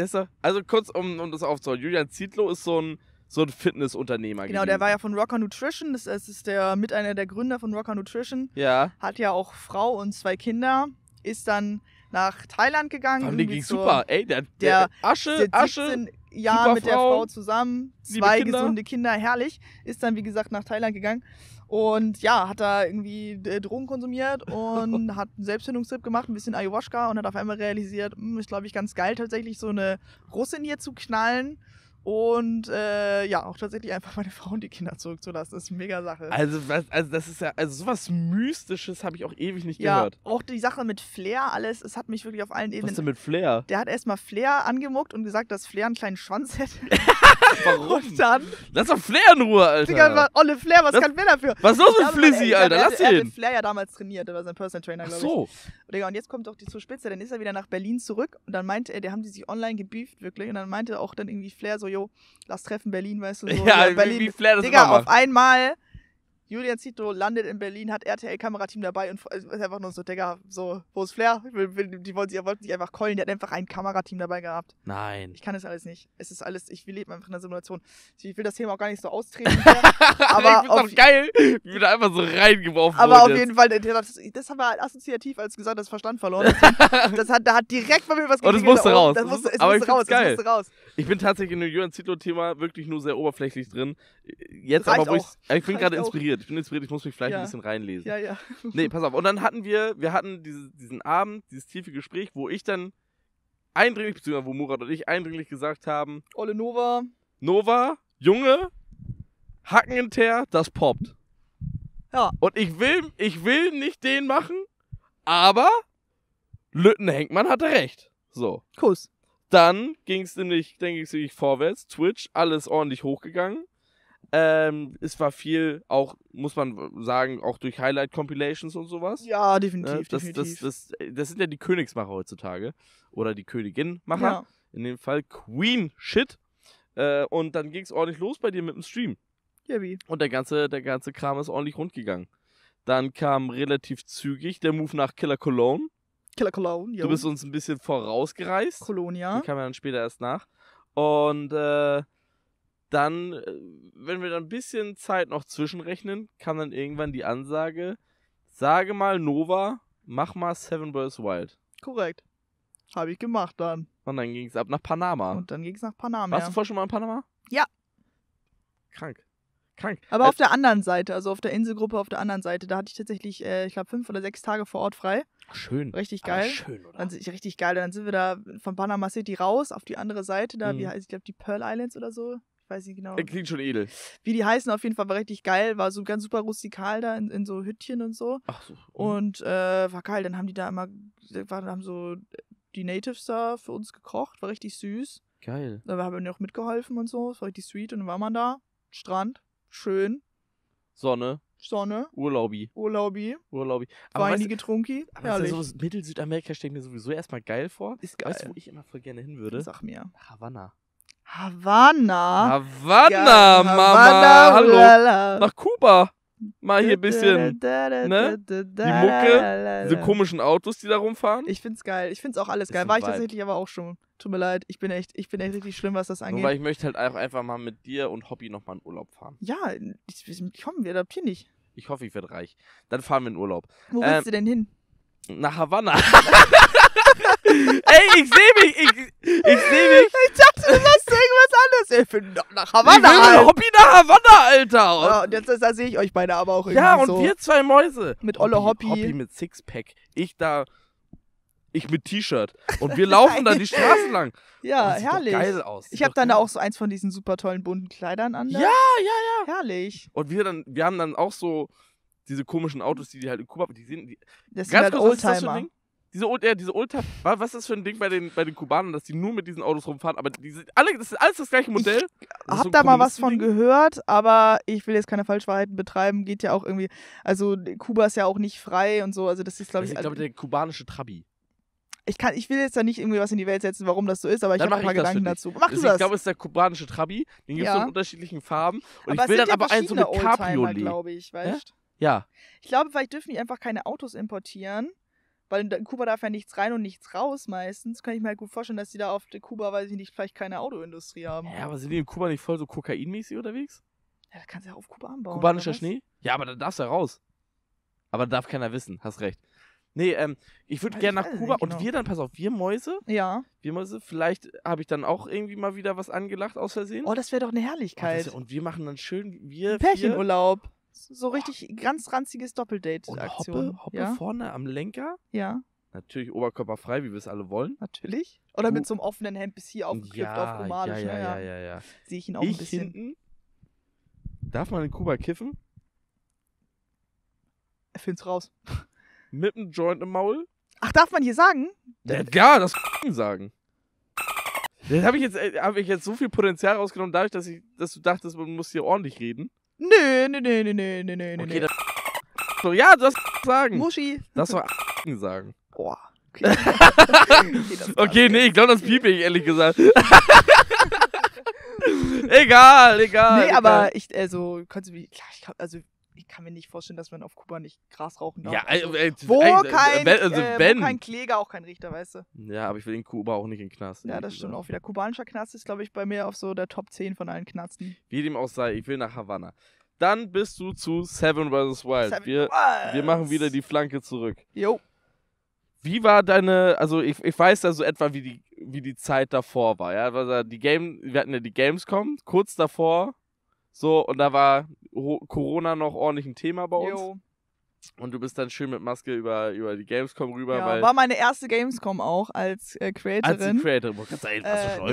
Also kurz, um, um das aufzuholen. Julian Zietlow ist so ein so ein Fitnessunternehmer. Genau, gewesen. der war ja von Rocker Nutrition. Das ist der mit einer der Gründer von Rocker Nutrition. Ja. Hat ja auch Frau und zwei Kinder. Ist dann nach Thailand gegangen. Fand ging super. Ey, der, der, der Asche, der 17, Asche. Jahren mit der Frau zusammen, zwei gesunde Kinder, herrlich. Ist dann, wie gesagt, nach Thailand gegangen und ja, hat da irgendwie äh, Drogen konsumiert und hat einen Selbstfindungstrip gemacht, ein bisschen Ayahuasca und hat auf einmal realisiert, hm, ist glaube ich ganz geil tatsächlich so eine Russin hier zu knallen und äh, ja, auch tatsächlich einfach meine Frau und die Kinder zurückzulassen, ist eine mega Sache. Also, was, also das ist ja, also sowas Mystisches habe ich auch ewig nicht gehört. ja, Auch die Sache mit Flair, alles, es hat mich wirklich auf allen Ebenen. Was ist denn mit Flair? Der hat erstmal Flair angemuckt und gesagt, dass Flair einen kleinen Schwanz hätte. Warum? Und dann. Lass doch Flair in Ruhe, Alter. Digga, Olle Flair, was das, kann Flair dafür? Was ist los mit Flizzy, Alter? Lass ihn. Er hat mit Flair ja damals trainiert, er war sein Personal Trainer, glaube ich. so. Und, Digga, und jetzt kommt doch die zur Spitze, dann ist er wieder nach Berlin zurück und dann meinte er, die haben die sich online gebieft, wirklich. Und dann meinte auch dann irgendwie Flair so, jo, lass treffen Berlin, weißt du. So, ja, Berlin. wie Flair das Digga, auf einmal Julian Zito landet in Berlin, hat RTL-Kamerateam dabei und also, ist einfach nur so, Digga, so, wo ist Flair? Die wollten sich, wollten sich einfach keulen, der hat einfach ein Kamerateam dabei gehabt. Nein. Ich kann das alles nicht. Es ist alles, ich lebe einfach in einer Simulation. Ich will das Thema auch gar nicht so austreten. aber ich auf, geil, wie da einfach so reingeworfen Aber auf jetzt. jeden Fall, das, das haben wir halt assoziativ als gesagt, das Verstand verloren. das hat, da hat direkt bei mir was gegeben. Und das musste oh, raus. Das musste, es aber musste raus, geil. es musste raus. Ich bin tatsächlich in dem Jürgen Zitlo-Thema wirklich nur sehr oberflächlich drin. Jetzt Reicht aber, wo ich. Äh, ich bin gerade inspiriert. Ich bin inspiriert, ich muss mich vielleicht ja. ein bisschen reinlesen. Ja, ja. Nee, pass auf. Und dann hatten wir, wir hatten diese, diesen Abend, dieses tiefe Gespräch, wo ich dann eindringlich, beziehungsweise wo Murat und ich eindringlich gesagt haben: Olle Nova. Nova, Junge, Hacken in Teer, das poppt. Ja. Und ich will, ich will nicht den machen, aber Lütten Henkmann hatte recht. So. Kuss. Dann ging es nämlich, denke ich, nämlich vorwärts. Twitch, alles ordentlich hochgegangen. Ähm, es war viel, auch muss man sagen, auch durch Highlight-Compilations und sowas. Ja, definitiv. Äh, das, definitiv. Das, das, das, sind ja die Königsmacher heutzutage. Oder die Königinmacher. Ja. In dem Fall Queen Shit. Äh, und dann ging es ordentlich los bei dir mit dem Stream. Ja, wie? Und der ganze, der ganze Kram ist ordentlich rundgegangen. Dann kam relativ zügig der Move nach Killer Cologne. Killer Cologne, yo. Du bist uns ein bisschen vorausgereist. Colonia. Die kam ja dann später erst nach. Und äh, dann, äh, wenn wir dann ein bisschen Zeit noch zwischenrechnen, kam dann irgendwann die Ansage, sage mal Nova, mach mal Seven Birds Wild. Korrekt. Habe ich gemacht dann. Und dann ging es ab nach Panama. Und dann ging es nach Panama. Warst du vorher schon mal in Panama? Ja. Krank krank. Aber also, auf der anderen Seite, also auf der Inselgruppe auf der anderen Seite, da hatte ich tatsächlich, äh, ich glaube, fünf oder sechs Tage vor Ort frei. Schön. Richtig ah, geil. schön, oder? Dann, richtig geil. Dann sind wir da von Panama City raus auf die andere Seite, da, mhm. wie heißt, ich glaube, die Pearl Islands oder so. Ich weiß nicht genau. Äh, klingt schon edel. Wie die heißen, auf jeden Fall war richtig geil. War so ganz super rustikal da in, in so Hüttchen und so. Ach so. Oh. Und äh, war geil. Dann haben die da immer, waren, haben so die Natives da für uns gekocht. War richtig süß. Geil. Da haben wir auch mitgeholfen und so. Das war richtig sweet. Und dann war man da. Strand schön. Sonne. Sonne. Urlaubi. Urlaubi. Urlaubi. Aber Weinige Trunki. Aber Mittel-Südamerika stelle ich mir sowieso erstmal geil vor. Ist geil. Weißt du, wo ich immer voll gerne hin würde? Sag mir. Havanna. Havanna? Havanna, ja, Mama. Hallo. Lala. Nach Kuba. Mal hier ein bisschen, ne? Die Mucke, diese komischen Autos, die da rumfahren. Ich find's geil. Ich find's auch alles geil. War ich tatsächlich aber auch schon. Tut mir leid, ich bin echt, ich bin echt richtig schlimm, was das angeht. Aber ich möchte halt auch einfach mal mit dir und Hobby nochmal in Urlaub fahren. Ja, ich, komm, wir adoptieren nicht. Ich hoffe, ich werde reich. Dann fahren wir in Urlaub. Wo willst ähm, du denn hin? Nach Havanna. Ey, ich sehe mich, ich, ich sehe mich. Ich dachte, du machst irgendwas anderes. Ich bin nach Havanna. Ich will halt. Hobby nach Havanna, Alter. Ja, oh, und jetzt da sehe ich euch beide aber auch irgendwie Ja, und so. wir zwei Mäuse. Mit Olle Hobby. Hobby mit Sixpack. Ich da ich mit T-Shirt. Und wir laufen dann die Straßen lang. Ja, oh, das herrlich. Sieht geil aus. ich habe dann da auch so eins von diesen super tollen bunten Kleidern an. Da. Ne? Ja, ja, ja. Herrlich. Und wir dann, wir haben dann auch so diese komischen Autos, die die halt in Kuba, die sind, die, das sind halt kurz, Oldtimer. Diese, Old, ja, diese Oldtimer, was ist das für ein Ding bei den, bei den Kubanern, dass die nur mit diesen Autos rumfahren? Aber die sind alle, das ist alles das gleiche Modell. Ich hab so da mal was von gehört, aber ich will jetzt keine Falschwahrheiten betreiben. Geht ja auch irgendwie, also Kuba ist ja auch nicht frei und so. Also das ist, glaube ich. Ich also glaube, der kubanische Trabi ich, kann, ich will jetzt da nicht irgendwie was in die Welt setzen, warum das so ist, aber ich habe ein paar Gedanken dazu. Mach also das du das? Ich glaube, es ist der kubanische Trabi. Den gibt es ja. in unterschiedlichen Farben. Und aber ich will dann ja aber einen so mit Cabriolet. glaube ich, weißt Ja. Ich glaube, vielleicht dürfen die einfach keine Autos importieren. Weil in Kuba darf ja nichts rein und nichts raus meistens. Kann ich mir halt gut vorstellen, dass die da auf Kuba, weiß ich nicht, vielleicht keine Autoindustrie haben. Ja, aber sind die in Kuba nicht voll so kokainmäßig unterwegs? Ja, da kannst du ja auf Kuba anbauen. Kubanischer Schnee? Ja, aber da darfst du ja raus. Aber da darf keiner wissen, hast recht. Nee, ähm, ich würde gerne nach Kuba genau. und wir dann, pass auf, wir Mäuse. Ja. Wir Mäuse, vielleicht habe ich dann auch irgendwie mal wieder was angelacht aus Versehen. Oh, das wäre doch eine Herrlichkeit. Oh, ja, und wir machen dann schön, wir. Pärchenurlaub. Vier. So richtig oh. ganz ranziges Doppeldate-Aktion. Hoppe, hoppe ja. vorne am Lenker. Ja. Natürlich oberkörperfrei, wie wir es alle wollen. Natürlich. Oder mit oh. so einem offenen Hemd bis hier aufgeknüpft ja, auf Romanisch. Ja, ja, ja, ja. ja Sehe ich ihn auch ich ein bisschen. Hinten. Darf man in Kuba kiffen? Er find's raus. mit einem Joint im Maul. Ach, darf man hier sagen? Ja, ja das sagen. Das habe ich, äh, hab ich jetzt so viel Potenzial rausgenommen, dadurch, dass, ich, dass du dachtest, man muss hier ordentlich reden. Nö, nö, nö, nö, nö, nö, nö. nö. Okay, das so, ja, das sagen. Muschi. Das war sagen. Boah. Okay, okay, nee, ich glaube, das piepe ich, ehrlich gesagt. egal, egal. Nee, egal. aber ich, also, konnte mich, klar, ich, also, kann mir nicht vorstellen, dass man auf Kuba nicht Gras rauchen darf. Ja, also, also äh, wo, äh, kein, äh, also äh, wo kein Kläger, auch kein Richter, weißt du. Ja, aber ich will in Kuba auch nicht in den Knast. Ja, das stimmt auch wieder. Kubanischer Knast ist, glaube ich, bei mir auf so der Top 10 von allen Knasten. Wie dem auch sei, ich will nach Havanna. Dann bist du zu Seven vs. Wild. Seven wir, Wild. wir machen wieder die Flanke zurück. Jo. Wie war deine, also ich, ich weiß ja so etwa, wie die, wie die Zeit davor war, ja? Die Game, wir hatten ja die Gamescom, kurz davor so, und da war Corona noch ordentlich ein Thema bei uns. Jo. Und du bist dann schön mit Maske über, über die Gamescom rüber. Ja, weil war meine erste Gamescom auch als äh, Creatorin. Als Creatorin, boah, kannst du eigentlich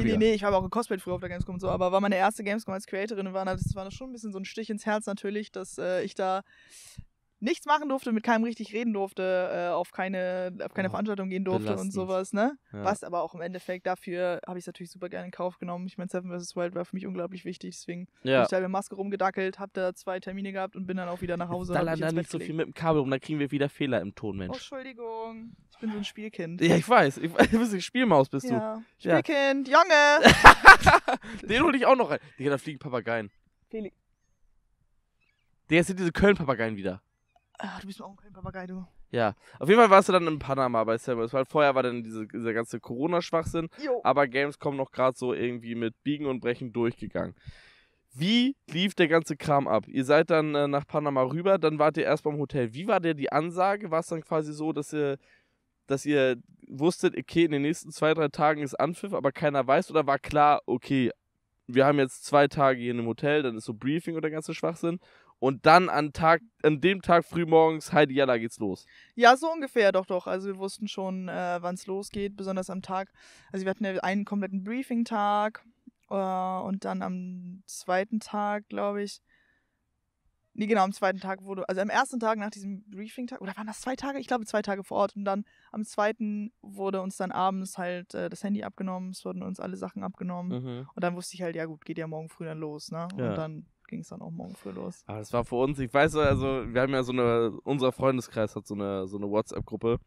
äh, nee, nee, ich habe auch gekostet früher auf der Gamescom und so, aber war meine erste Gamescom als Creatorin und war, das war schon ein bisschen so ein Stich ins Herz natürlich, dass äh, ich da nichts machen durfte, mit keinem richtig reden durfte, äh, auf keine, auf keine oh, Veranstaltung gehen durfte belastend. und sowas, ne? Ja. Was aber auch im Endeffekt dafür habe ich es natürlich super gerne in Kauf genommen. Ich meine, Seven vs. Wild war für mich unglaublich wichtig, deswegen ja. bin ich da mit Maske rumgedackelt, habe da zwei Termine gehabt und bin dann auch wieder nach Hause. Dann dann nicht so viel mit dem Kabel rum, dann kriegen wir wieder Fehler im Ton, Mensch. Oh, Entschuldigung, ich bin so ein Spielkind. Ja, ich weiß, ich weiß, ich Spielmaus bist ja. du. Spielkind, Junge! Den hol ich auch noch rein. Digga, da fliegen Papageien. Felix. Digga, jetzt sind diese Köln-Papageien wieder. Ach, du bist auch kein Papagei, du. Ja, auf jeden Fall warst du dann in Panama bei Samus, weil vorher war dann diese, dieser ganze Corona-Schwachsinn, aber Gamescom noch gerade so irgendwie mit Biegen und Brechen durchgegangen. Wie lief der ganze Kram ab? Ihr seid dann äh, nach Panama rüber, dann wart ihr erst beim Hotel. Wie war der die Ansage? War es dann quasi so, dass ihr, dass ihr wusstet, okay, in den nächsten zwei, drei Tagen ist Anpfiff, aber keiner weiß? Oder war klar, okay, wir haben jetzt zwei Tage hier in einem Hotel, dann ist so Briefing oder ganze Schwachsinn und dann an, Tag, an dem Tag frühmorgens, Heidi da geht's los. Ja, so ungefähr, doch, doch. Also wir wussten schon, äh, wann's losgeht, besonders am Tag. Also wir hatten ja einen kompletten Briefing-Tag äh, und dann am zweiten Tag, glaube ich, Nee, genau, am zweiten Tag wurde, also am ersten Tag nach diesem Briefing-Tag, oder waren das zwei Tage? Ich glaube, zwei Tage vor Ort. Und dann am zweiten wurde uns dann abends halt äh, das Handy abgenommen, es wurden uns alle Sachen abgenommen. Mhm. Und dann wusste ich halt, ja gut, geht ja morgen früh dann los, ne? Ja. Und dann ging es dann auch morgen früh los. Aber ah, das war für uns, ich weiß, also wir haben ja so eine, unser Freundeskreis hat so eine, so eine WhatsApp-Gruppe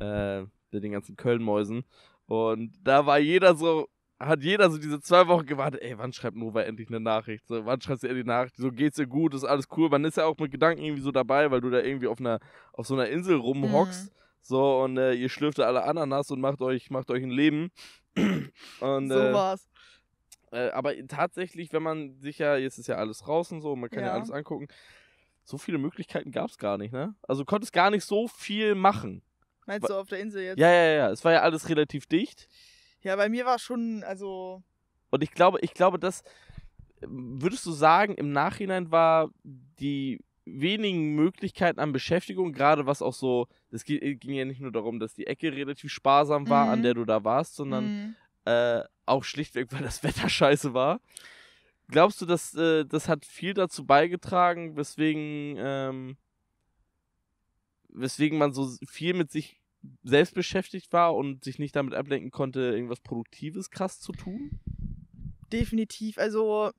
äh, mit den ganzen Köln-Mäusen. Und da war jeder so, hat jeder so diese zwei Wochen gewartet, ey, wann schreibt Nova endlich eine Nachricht? So, wann schreibt sie endlich eine Nachricht? So geht's dir gut, ist alles cool. Man ist ja auch mit Gedanken irgendwie so dabei, weil du da irgendwie auf einer, auf so einer Insel rumhockst. Mhm. So, und äh, ihr schlürft alle Ananas und macht euch, macht euch ein Leben. Und, so äh, war's. Äh, aber tatsächlich, wenn man sich ja, jetzt ist ja alles draußen so, man kann ja, ja alles angucken, so viele Möglichkeiten gab es gar nicht, ne? Also konntest gar nicht so viel machen. Meinst du auf der Insel jetzt? Ja, ja, ja. Es war ja alles relativ dicht. Ja, bei mir war schon, also. Und ich glaube, ich glaube, das würdest du sagen, im Nachhinein war die wenigen Möglichkeiten an Beschäftigung, gerade was auch so, es ging ja nicht nur darum, dass die Ecke relativ sparsam war, mhm. an der du da warst, sondern mhm. Äh, auch schlichtweg, weil das Wetter scheiße war. Glaubst du, dass äh, das hat viel dazu beigetragen, weswegen, ähm, weswegen man so viel mit sich selbst beschäftigt war und sich nicht damit ablenken konnte, irgendwas Produktives krass zu tun? Definitiv. Also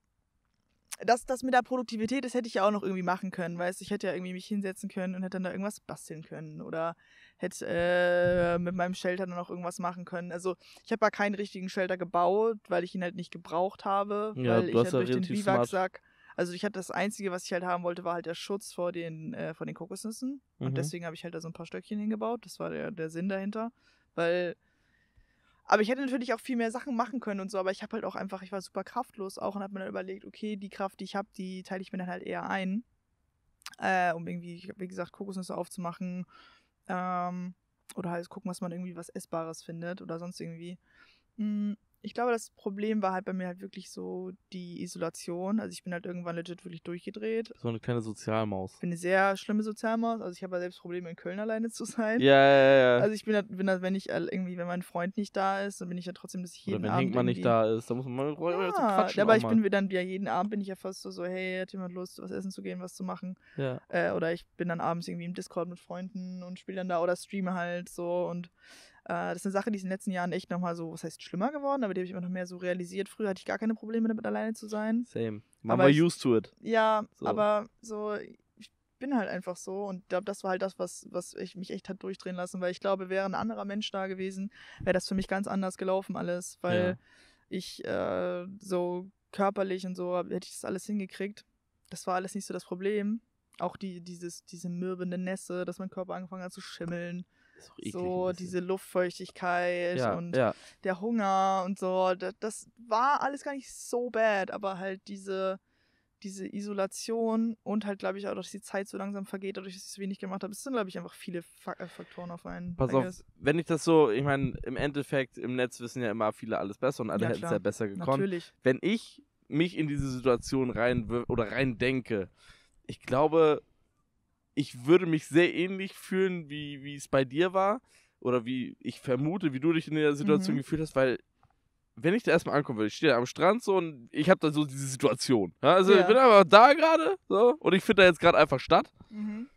das, das mit der Produktivität, das hätte ich ja auch noch irgendwie machen können, weißt du? ich hätte ja irgendwie mich hinsetzen können und hätte dann da irgendwas basteln können oder hätte äh, mit meinem Shelter dann noch irgendwas machen können. Also ich habe ja keinen richtigen Shelter gebaut, weil ich ihn halt nicht gebraucht habe, ja, weil ich halt durch den Biwaksack, also ich hatte das Einzige, was ich halt haben wollte, war halt der Schutz vor den, äh, vor den Kokosnüssen mhm. und deswegen habe ich halt da so ein paar Stöckchen hingebaut, das war der, der Sinn dahinter, weil aber ich hätte natürlich auch viel mehr Sachen machen können und so, aber ich habe halt auch einfach, ich war super kraftlos auch und habe mir dann überlegt, okay, die Kraft, die ich habe, die teile ich mir dann halt eher ein. Äh, um irgendwie, wie gesagt, Kokosnüsse aufzumachen. Ähm, oder halt gucken, was man irgendwie was Essbares findet oder sonst irgendwie. Mhm ich glaube, das Problem war halt bei mir halt wirklich so die Isolation. Also ich bin halt irgendwann legit wirklich durchgedreht. So eine kleine Sozialmaus. Ich bin eine sehr schlimme Sozialmaus. Also ich habe ja halt selbst Probleme, in Köln alleine zu sein. Ja, ja, ja. Also ich bin halt, bin halt, wenn ich irgendwie, wenn mein Freund nicht da ist, dann bin ich ja trotzdem, dass ich jeden Oder wenn Abend. Wenn Hinkmann nicht da ist, dann muss man mal ja, zu Ja, Aber ich bin dann ja jeden Abend bin ich ja fast so, so, hey, hat jemand Lust, was essen zu gehen, was zu machen? Ja. Äh, oder ich bin dann abends irgendwie im Discord mit Freunden und spiele dann da oder streame halt so und äh, das ist eine Sache, die ist in den letzten Jahren echt nochmal so, was heißt, schlimmer geworden, aber die habe ich immer noch mehr so realisiert. Früher hatte ich gar keine Probleme damit, alleine zu sein. Same. Man war used to it. Ja, so. aber so, ich bin halt einfach so und glaube, das war halt das, was, was ich mich echt hat durchdrehen lassen, weil ich glaube, wäre ein anderer Mensch da gewesen, wäre das für mich ganz anders gelaufen alles, weil ja. ich äh, so körperlich und so hätte ich das alles hingekriegt. Das war alles nicht so das Problem. Auch die, dieses, diese mürbende Nässe, dass mein Körper angefangen hat zu schimmeln eklig, so diese Luftfeuchtigkeit ja, und ja. der Hunger und so. Das, das, war alles gar nicht so bad, aber halt diese, diese Isolation und halt, glaube ich, auch, dass die Zeit so langsam vergeht, dadurch, dass ich es wenig gemacht habe. Es sind, glaube ich, einfach viele äh, Faktoren auf einen. Pass auf, wenn ich das so, ich meine, im Endeffekt, im Netz wissen ja immer viele alles besser und alle ja, hätten es ja besser gekonnt. Natürlich. Wenn ich mich in diese Situation rein oder rein denke, ich glaube, ich würde mich sehr ähnlich fühlen, wie, wie es bei dir war. Oder wie ich vermute, wie du dich in der Situation mhm. gefühlt hast, weil wenn ich da erstmal ankommen würde, ich stehe da am Strand so und ich habe da so diese Situation. Also ja. ich bin einfach da gerade so und ich finde da jetzt gerade einfach statt. Mhm.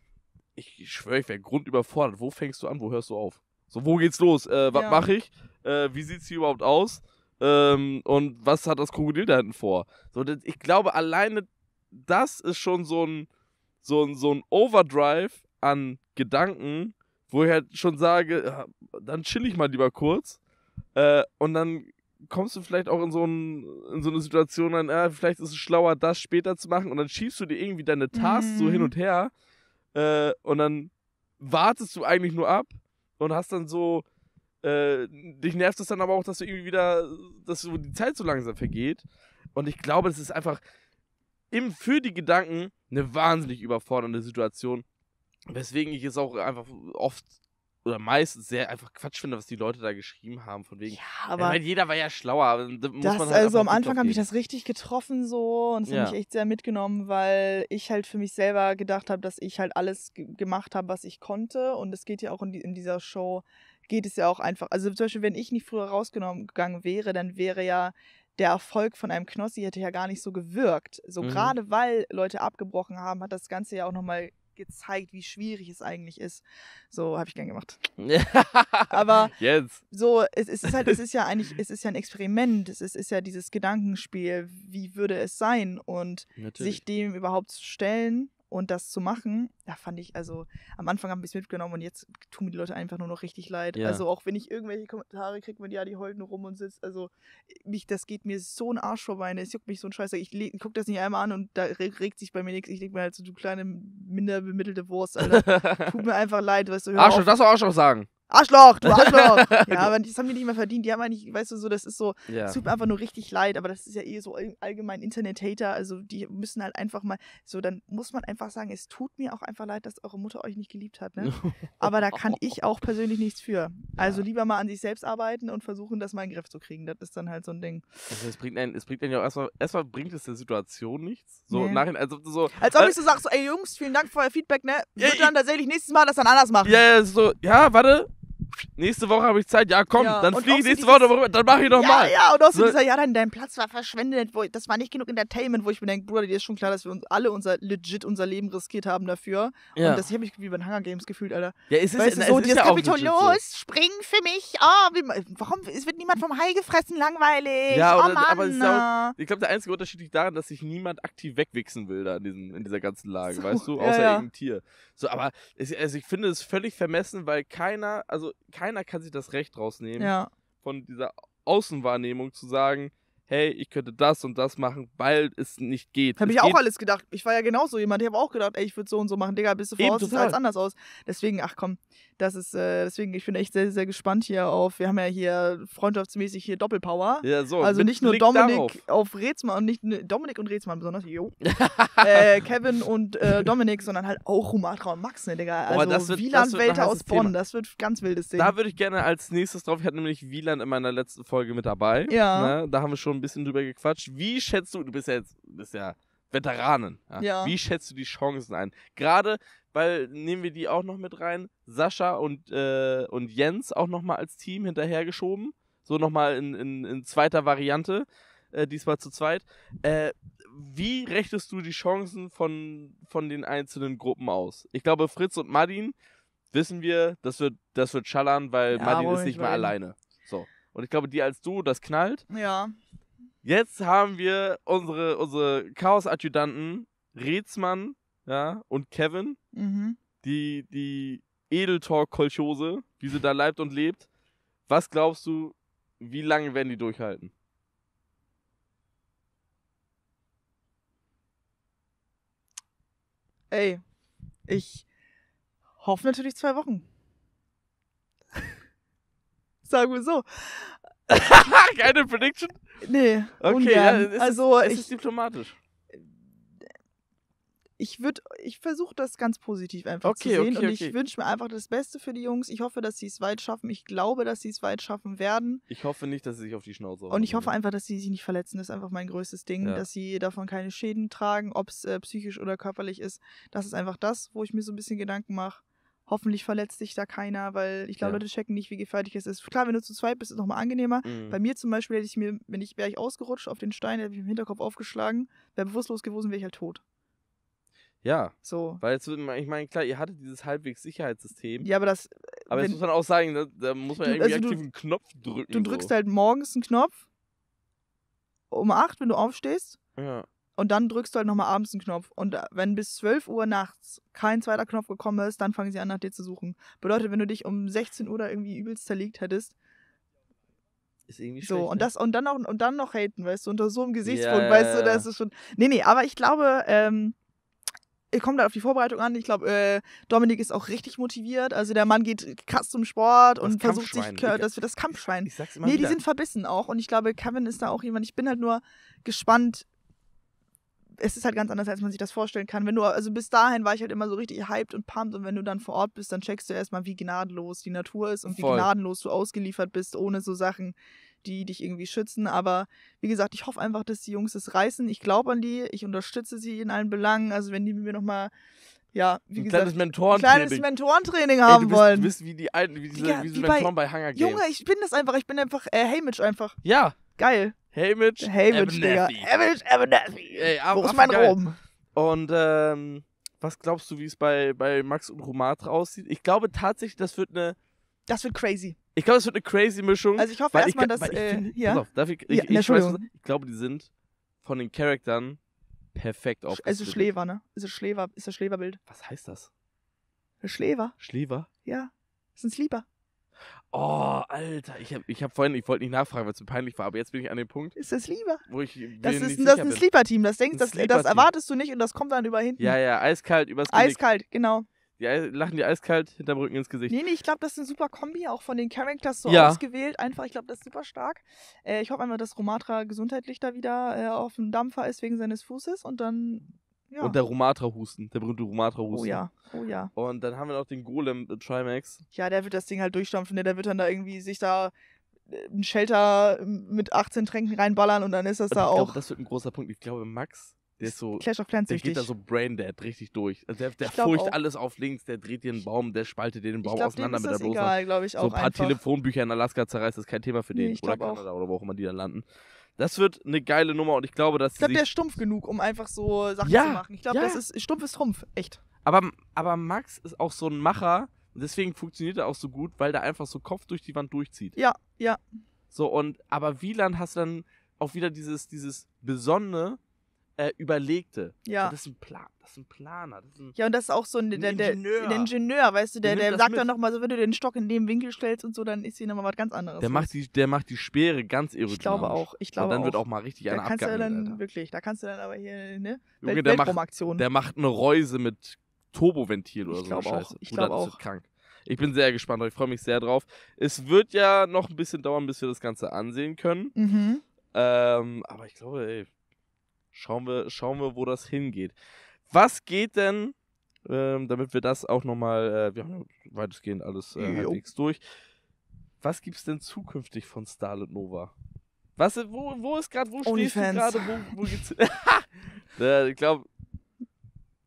Ich, schwöre, ich wäre grundüberfordert. Wo fängst du an? Wo hörst du auf? So, wo geht's los? Äh, was ja. mache ich? Äh, wie es hier überhaupt aus? Ähm, und was hat das Krokodil da hinten vor? So, ich glaube, alleine das ist schon so ein so, so ein Overdrive an Gedanken, wo ich halt schon sage, ah, dann chill ich mal lieber kurz. Äh, und dann kommst du vielleicht auch in so, ein, in so eine Situation dann, äh, ah, vielleicht ist es schlauer, das später zu machen. Und dann schiebst du dir irgendwie deine Tasks mhm. so hin mhm. und her. Äh, und dann wartest du eigentlich nur ab und hast dann so. Äh, dich nervt es dann aber auch, dass du irgendwie wieder, dass so die Zeit so langsam vergeht. Und ich glaube, das ist einfach, im, für die Gedanken eine wahnsinnig überfordernde Situation. Weswegen ich es auch einfach oft oder meistens sehr einfach Quatsch finde, was die Leute da geschrieben haben. Von wegen, ja, aber meine, jeder war ja schlauer. Da das, halt also am Anfang habe ich das richtig getroffen so und es ja. hat mich echt sehr mitgenommen, weil ich halt für mich selber gedacht habe, dass ich halt alles gemacht habe, was ich konnte. Und es geht ja auch in, die, in dieser Show geht es ja auch einfach. Also zum Beispiel, wenn ich nicht früher rausgenommen gegangen wäre, dann wäre ja der Erfolg von einem Knossi hätte ja gar nicht so gewirkt. So mhm. gerade weil Leute abgebrochen haben, hat das Ganze ja auch nochmal gezeigt, wie schwierig es eigentlich ist. So habe ich gern gemacht. Aber yes. so, es, es, ist halt, es ist ja eigentlich, es ist ja ein Experiment, es ist, ist ja dieses Gedankenspiel, wie würde es sein und Natürlich. sich dem überhaupt zu stellen und das zu machen, da fand ich, also am Anfang haben wir es mitgenommen und jetzt tun mir die Leute einfach nur noch richtig leid. Ja. Also auch wenn ich irgendwelche Kommentare kriege, wenn ja, die heulen rum und sitzt, also mich, das geht mir so ein Arsch vorbei, ne? es juckt mich so ein Scheiß. Ich, ich gucke das nicht einmal an und da regt sich bei mir nichts. Ich denke mir halt so, du kleine, minder bemittelte Wurst, Alter. Tut mir einfach leid, weißt du. Arsch, auf. das soll Arsch auch sagen. Arschloch, du Arschloch. ja, aber das haben die nicht mehr verdient. Die haben eigentlich, weißt du, so, das ist so, es ja. tut mir einfach nur richtig leid, aber das ist ja eh so allgemein Internet-Hater. Also die müssen halt einfach mal, so, dann muss man einfach sagen, es tut mir auch einfach leid, dass eure Mutter euch nicht geliebt hat. Ne? aber da kann ich auch persönlich nichts für. Also lieber mal an sich selbst arbeiten und versuchen, das mal in den Griff zu kriegen. Das ist dann halt so ein Ding. Also es bringt einen, es bringt einen ja auch erstmal, erstmal bringt es der Situation nichts. So, nee. nachhin, als ob du so. Als ob äh ich so sagst, so, ey Jungs, vielen Dank für euer Feedback, ne? Wird ja, dann tatsächlich nächstes Mal das dann anders machen. Ja, so, ja, warte, nächste Woche habe ich Zeit. Ja, komm, ja. dann fliege ich nächste Woche dann mache ich nochmal. Ja, ja, und auch so, so dieser, ja, dein, dein Platz war verschwendet, wo, das war nicht genug Entertainment, wo ich mir denke, Bruder, dir ist schon klar, dass wir uns alle unser, legit unser Leben riskiert haben dafür. Ja. Und das habe ich wie bei den Hunger Games gefühlt, Alter. Ja, es ist, weißt du, es so, ist, ist ja Kapitol, los, so. spring für mich. Oh, wie, warum, es wird niemand vom Hai gefressen, langweilig. Ja, oh, oder, Mann. aber es ist auch, ich glaube, der einzige Unterschied liegt daran, dass sich niemand aktiv wegwichsen will da in, diesem, in dieser ganzen Lage, so, weißt du, außer ja, irgendein Tier. So, aber es, also ich finde es völlig vermessen, weil keiner, also keiner kann sich das Recht rausnehmen, ja. von dieser Außenwahrnehmung zu sagen, hey, ich könnte das und das machen, weil es nicht geht. Habe ich auch alles gedacht. Ich war ja genauso jemand, ich habe auch gedacht, ey, ich würde so und so machen, Digga, bist du voraus, sieht alles anders aus. Deswegen, ach komm, das ist, äh, deswegen, ich bin echt sehr, sehr gespannt hier auf, wir haben ja hier freundschaftsmäßig hier Doppelpower. Ja, so. Also nicht nur Blick Dominik darauf. auf Rezmann und nicht Dominik und Rezmann besonders, jo. äh, Kevin und äh, Dominik, sondern halt auch Rumatra und Max, ne, Digga. Also oh, wird, Wieland Welter aus Bonn, Thema. das wird ganz wildes Ding. Da würde ich gerne als nächstes drauf, ich hatte nämlich Wieland in meiner letzten Folge mit dabei. Ja. Ne? Da haben wir schon ein bisschen drüber gequatscht. Wie schätzt du, du bist ja jetzt, bist ja Veteranen, ja? ja. wie schätzt du die Chancen ein? Gerade, weil nehmen wir die auch noch mit rein, Sascha und, äh, und Jens auch nochmal als Team hinterhergeschoben, so nochmal in, in, in zweiter Variante, äh, diesmal zu zweit. Äh, wie rechtest du die Chancen von, von den einzelnen Gruppen aus? Ich glaube, Fritz und Martin wissen wir, das wird, das wird schallern, weil ja, Martin ist nicht mehr alleine. So. Und ich glaube, die als du, das knallt. Ja. Jetzt haben wir unsere, unsere Chaos-Adjutanten Rätsmann ja, und Kevin, mhm. die, die Edeltalk-Kolchose, wie sie da leibt und lebt. Was glaubst du, wie lange werden die durchhalten? Ey, ich hoffe natürlich zwei Wochen. Sagen wir so. Keine Prediction? Nee. Okay, ungern. Ja, es also ist, es ich, ist diplomatisch. Ich ich versuche das ganz positiv einfach okay, zu sehen okay, und ich wünsche mir einfach das Beste für die Jungs. Ich hoffe, dass sie es weit schaffen. Ich glaube, dass sie es weit schaffen werden. Ich hoffe nicht, dass sie sich auf die Schnauze hauen. Und ich hoffe einfach, dass sie sich nicht verletzen. Das ist einfach mein größtes Ding, ja. dass sie davon keine Schäden tragen, ob es äh, psychisch oder körperlich ist. Das ist einfach das, wo ich mir so ein bisschen Gedanken mache hoffentlich verletzt dich da keiner, weil ich glaube, ja. Leute checken nicht, wie gefährlich es ist. Klar, wenn du zu zweit bist, ist es nochmal angenehmer. Mhm. Bei mir zum Beispiel hätte ich mir, wenn ich, wäre ich ausgerutscht auf den Stein, hätte ich mich im Hinterkopf aufgeschlagen, wäre bewusstlos gewesen, wäre ich halt tot. Ja. So. Weil jetzt, ich meine, klar, ihr hattet dieses halbwegs Sicherheitssystem. Ja, aber das. Aber jetzt muss man auch sagen, da, da muss man du, irgendwie also aktiv du, einen Knopf drücken. Du drückst so. halt morgens einen Knopf um acht, wenn du aufstehst. Ja. Und dann drückst du halt nochmal abends einen Knopf. Und äh, wenn bis 12 Uhr nachts kein zweiter Knopf gekommen ist, dann fangen sie an, nach dir zu suchen. Bedeutet, wenn du dich um 16 Uhr da irgendwie übelst zerlegt hättest. Ist irgendwie so, schlecht, und ne? das, und dann auch, und dann noch haten, weißt du, unter so einem Gesichtspunkt, yeah. weißt du, das ist schon. Nee, nee, aber ich glaube, ähm, ich komme da auf die Vorbereitung an. Ich glaube, äh, Dominik ist auch richtig motiviert. Also der Mann geht krass zum Sport und versucht sich, dass wir das Kampfschwein. Ich, ich sag's immer nee, wieder. die sind verbissen auch. Und ich glaube, Kevin ist da auch jemand. Ich bin halt nur gespannt, es ist halt ganz anders, als man sich das vorstellen kann. Wenn du, also bis dahin war ich halt immer so richtig hyped und pumped und wenn du dann vor Ort bist, dann checkst du erstmal, wie gnadenlos die Natur ist und Voll. wie gnadenlos du ausgeliefert bist, ohne so Sachen, die dich irgendwie schützen. Aber wie gesagt, ich hoffe einfach, dass die Jungs es reißen. Ich glaube an die, ich unterstütze sie in allen Belangen. Also wenn die mir nochmal ja, wie ein gesagt, kleines Mentorentraining, ein kleines Mentorentraining haben Ey, du bist, wollen. Du bist wie die alten, wie diese, ja, wie diese wie Mentoren bei, bei Hunger Games. Junge, ich bin das einfach, ich bin einfach äh, Hamish einfach. Ja. Geil. Hamish, Hamish, Digga. Hamish, Abernathy. Ey, Wo ist mein geil. Rom? Und ähm, was glaubst du, wie es bei, bei Max und Romatra aussieht? Ich glaube tatsächlich, das wird eine. Das wird crazy. Ich glaube, das wird eine crazy Mischung. Also ich hoffe erstmal, dass. Ich, äh, find, ja. Pass auf, darf ich, ich, ja, ich, weiß, ich glaube, die sind von den Charaktern perfekt aufgestellt. Also Schlever, ne? Ist also das Schlever, ist das Schleverbild? Was heißt das? Schlever. Schlever? Ja. Das ist ein Sleeper. Oh, Alter, ich habe ich hab vorhin, ich wollte nicht nachfragen, weil es mir peinlich war, aber jetzt bin ich an dem Punkt. Ist das lieber? Wo ich das ist, das ist ein Sleeper-Team, das, denkst, das, Sleeper das erwartest du nicht und das kommt dann über hinten. Ja, ja, eiskalt übers Genick. Eiskalt, genau. Die lachen die eiskalt hinterm Rücken ins Gesicht. Nee, nee, ich glaube, das ist ein super Kombi, auch von den Characters so ja. ausgewählt. Einfach, ich glaube, das ist super stark. Äh, ich hoffe einmal, dass Romatra gesundheitlich da wieder äh, auf dem Dampfer ist wegen seines Fußes und dann und der Romatra-Husten, der berühmte Romatra-Husten. Oh ja, oh ja. Und dann haben wir noch den Golem äh, Trimax. Ja, der wird das Ding halt durchstampfen, der, wird dann da irgendwie sich da äh, ein Shelter äh, mit 18 Tränken reinballern und dann ist das und da ich auch. Glaube, das wird ein großer Punkt. Ich glaube, Max, der ist so. Clash of Clans Der geht da so braindead richtig durch. Also der der furcht auch. alles auf links, der dreht dir einen Baum, der spaltet dir den Baum glaub, auseinander mit der bloßen. Egal, glaube ich, auch. so ein paar einfach. Telefonbücher in Alaska zerreißt, das ist kein Thema für den. Nee, oder Kanada auch. oder wo auch immer die dann landen. Das wird eine geile Nummer und ich glaube, dass. Ich glaube, der ist stumpf genug, um einfach so Sachen ja, zu machen. Ich glaube, ja. das ist stumpf ist Trumpf, echt. Aber, aber Max ist auch so ein Macher und deswegen funktioniert er auch so gut, weil der einfach so Kopf durch die Wand durchzieht. Ja, ja. So und aber Wieland hast dann auch wieder dieses dieses besonnene, äh, überlegte. Ja. Das ist ein Plan, das ist ein Planer. Ist ein ja, und das ist auch so ein, der, der, Ingenieur. Der Ingenieur, weißt du, der, der, der sagt mit. dann nochmal so, wenn du den Stock in dem Winkel stellst und so, dann ist hier nochmal was ganz anderes. Der macht die, der macht die Speere ganz aerodynamisch. Ich glaube auch, ich glaube und dann auch. wird auch mal richtig da eine kannst du dann Alter. wirklich, da kannst du dann aber hier, ne, Junge, Welt der, macht, der macht eine Reuse mit Turboventil oder ich so. Scheiße. Auch. Ich glaube auch. Krank. Ich bin sehr gespannt, ich freue mich sehr drauf. Es wird ja noch ein bisschen dauern, bis wir das Ganze ansehen können. Mhm. Ähm, aber ich glaube, ey, Schauen wir, schauen wir, wo das hingeht. Was geht denn, ähm, damit wir das auch nochmal, äh, wir haben weitestgehend alles äh, halbwegs durch. Was gibt es denn zukünftig von Starlet Nova? Was, wo, wo ist gerade, wo Only stehst Fans. du gerade, wo, wo geht's? äh, ich glaube,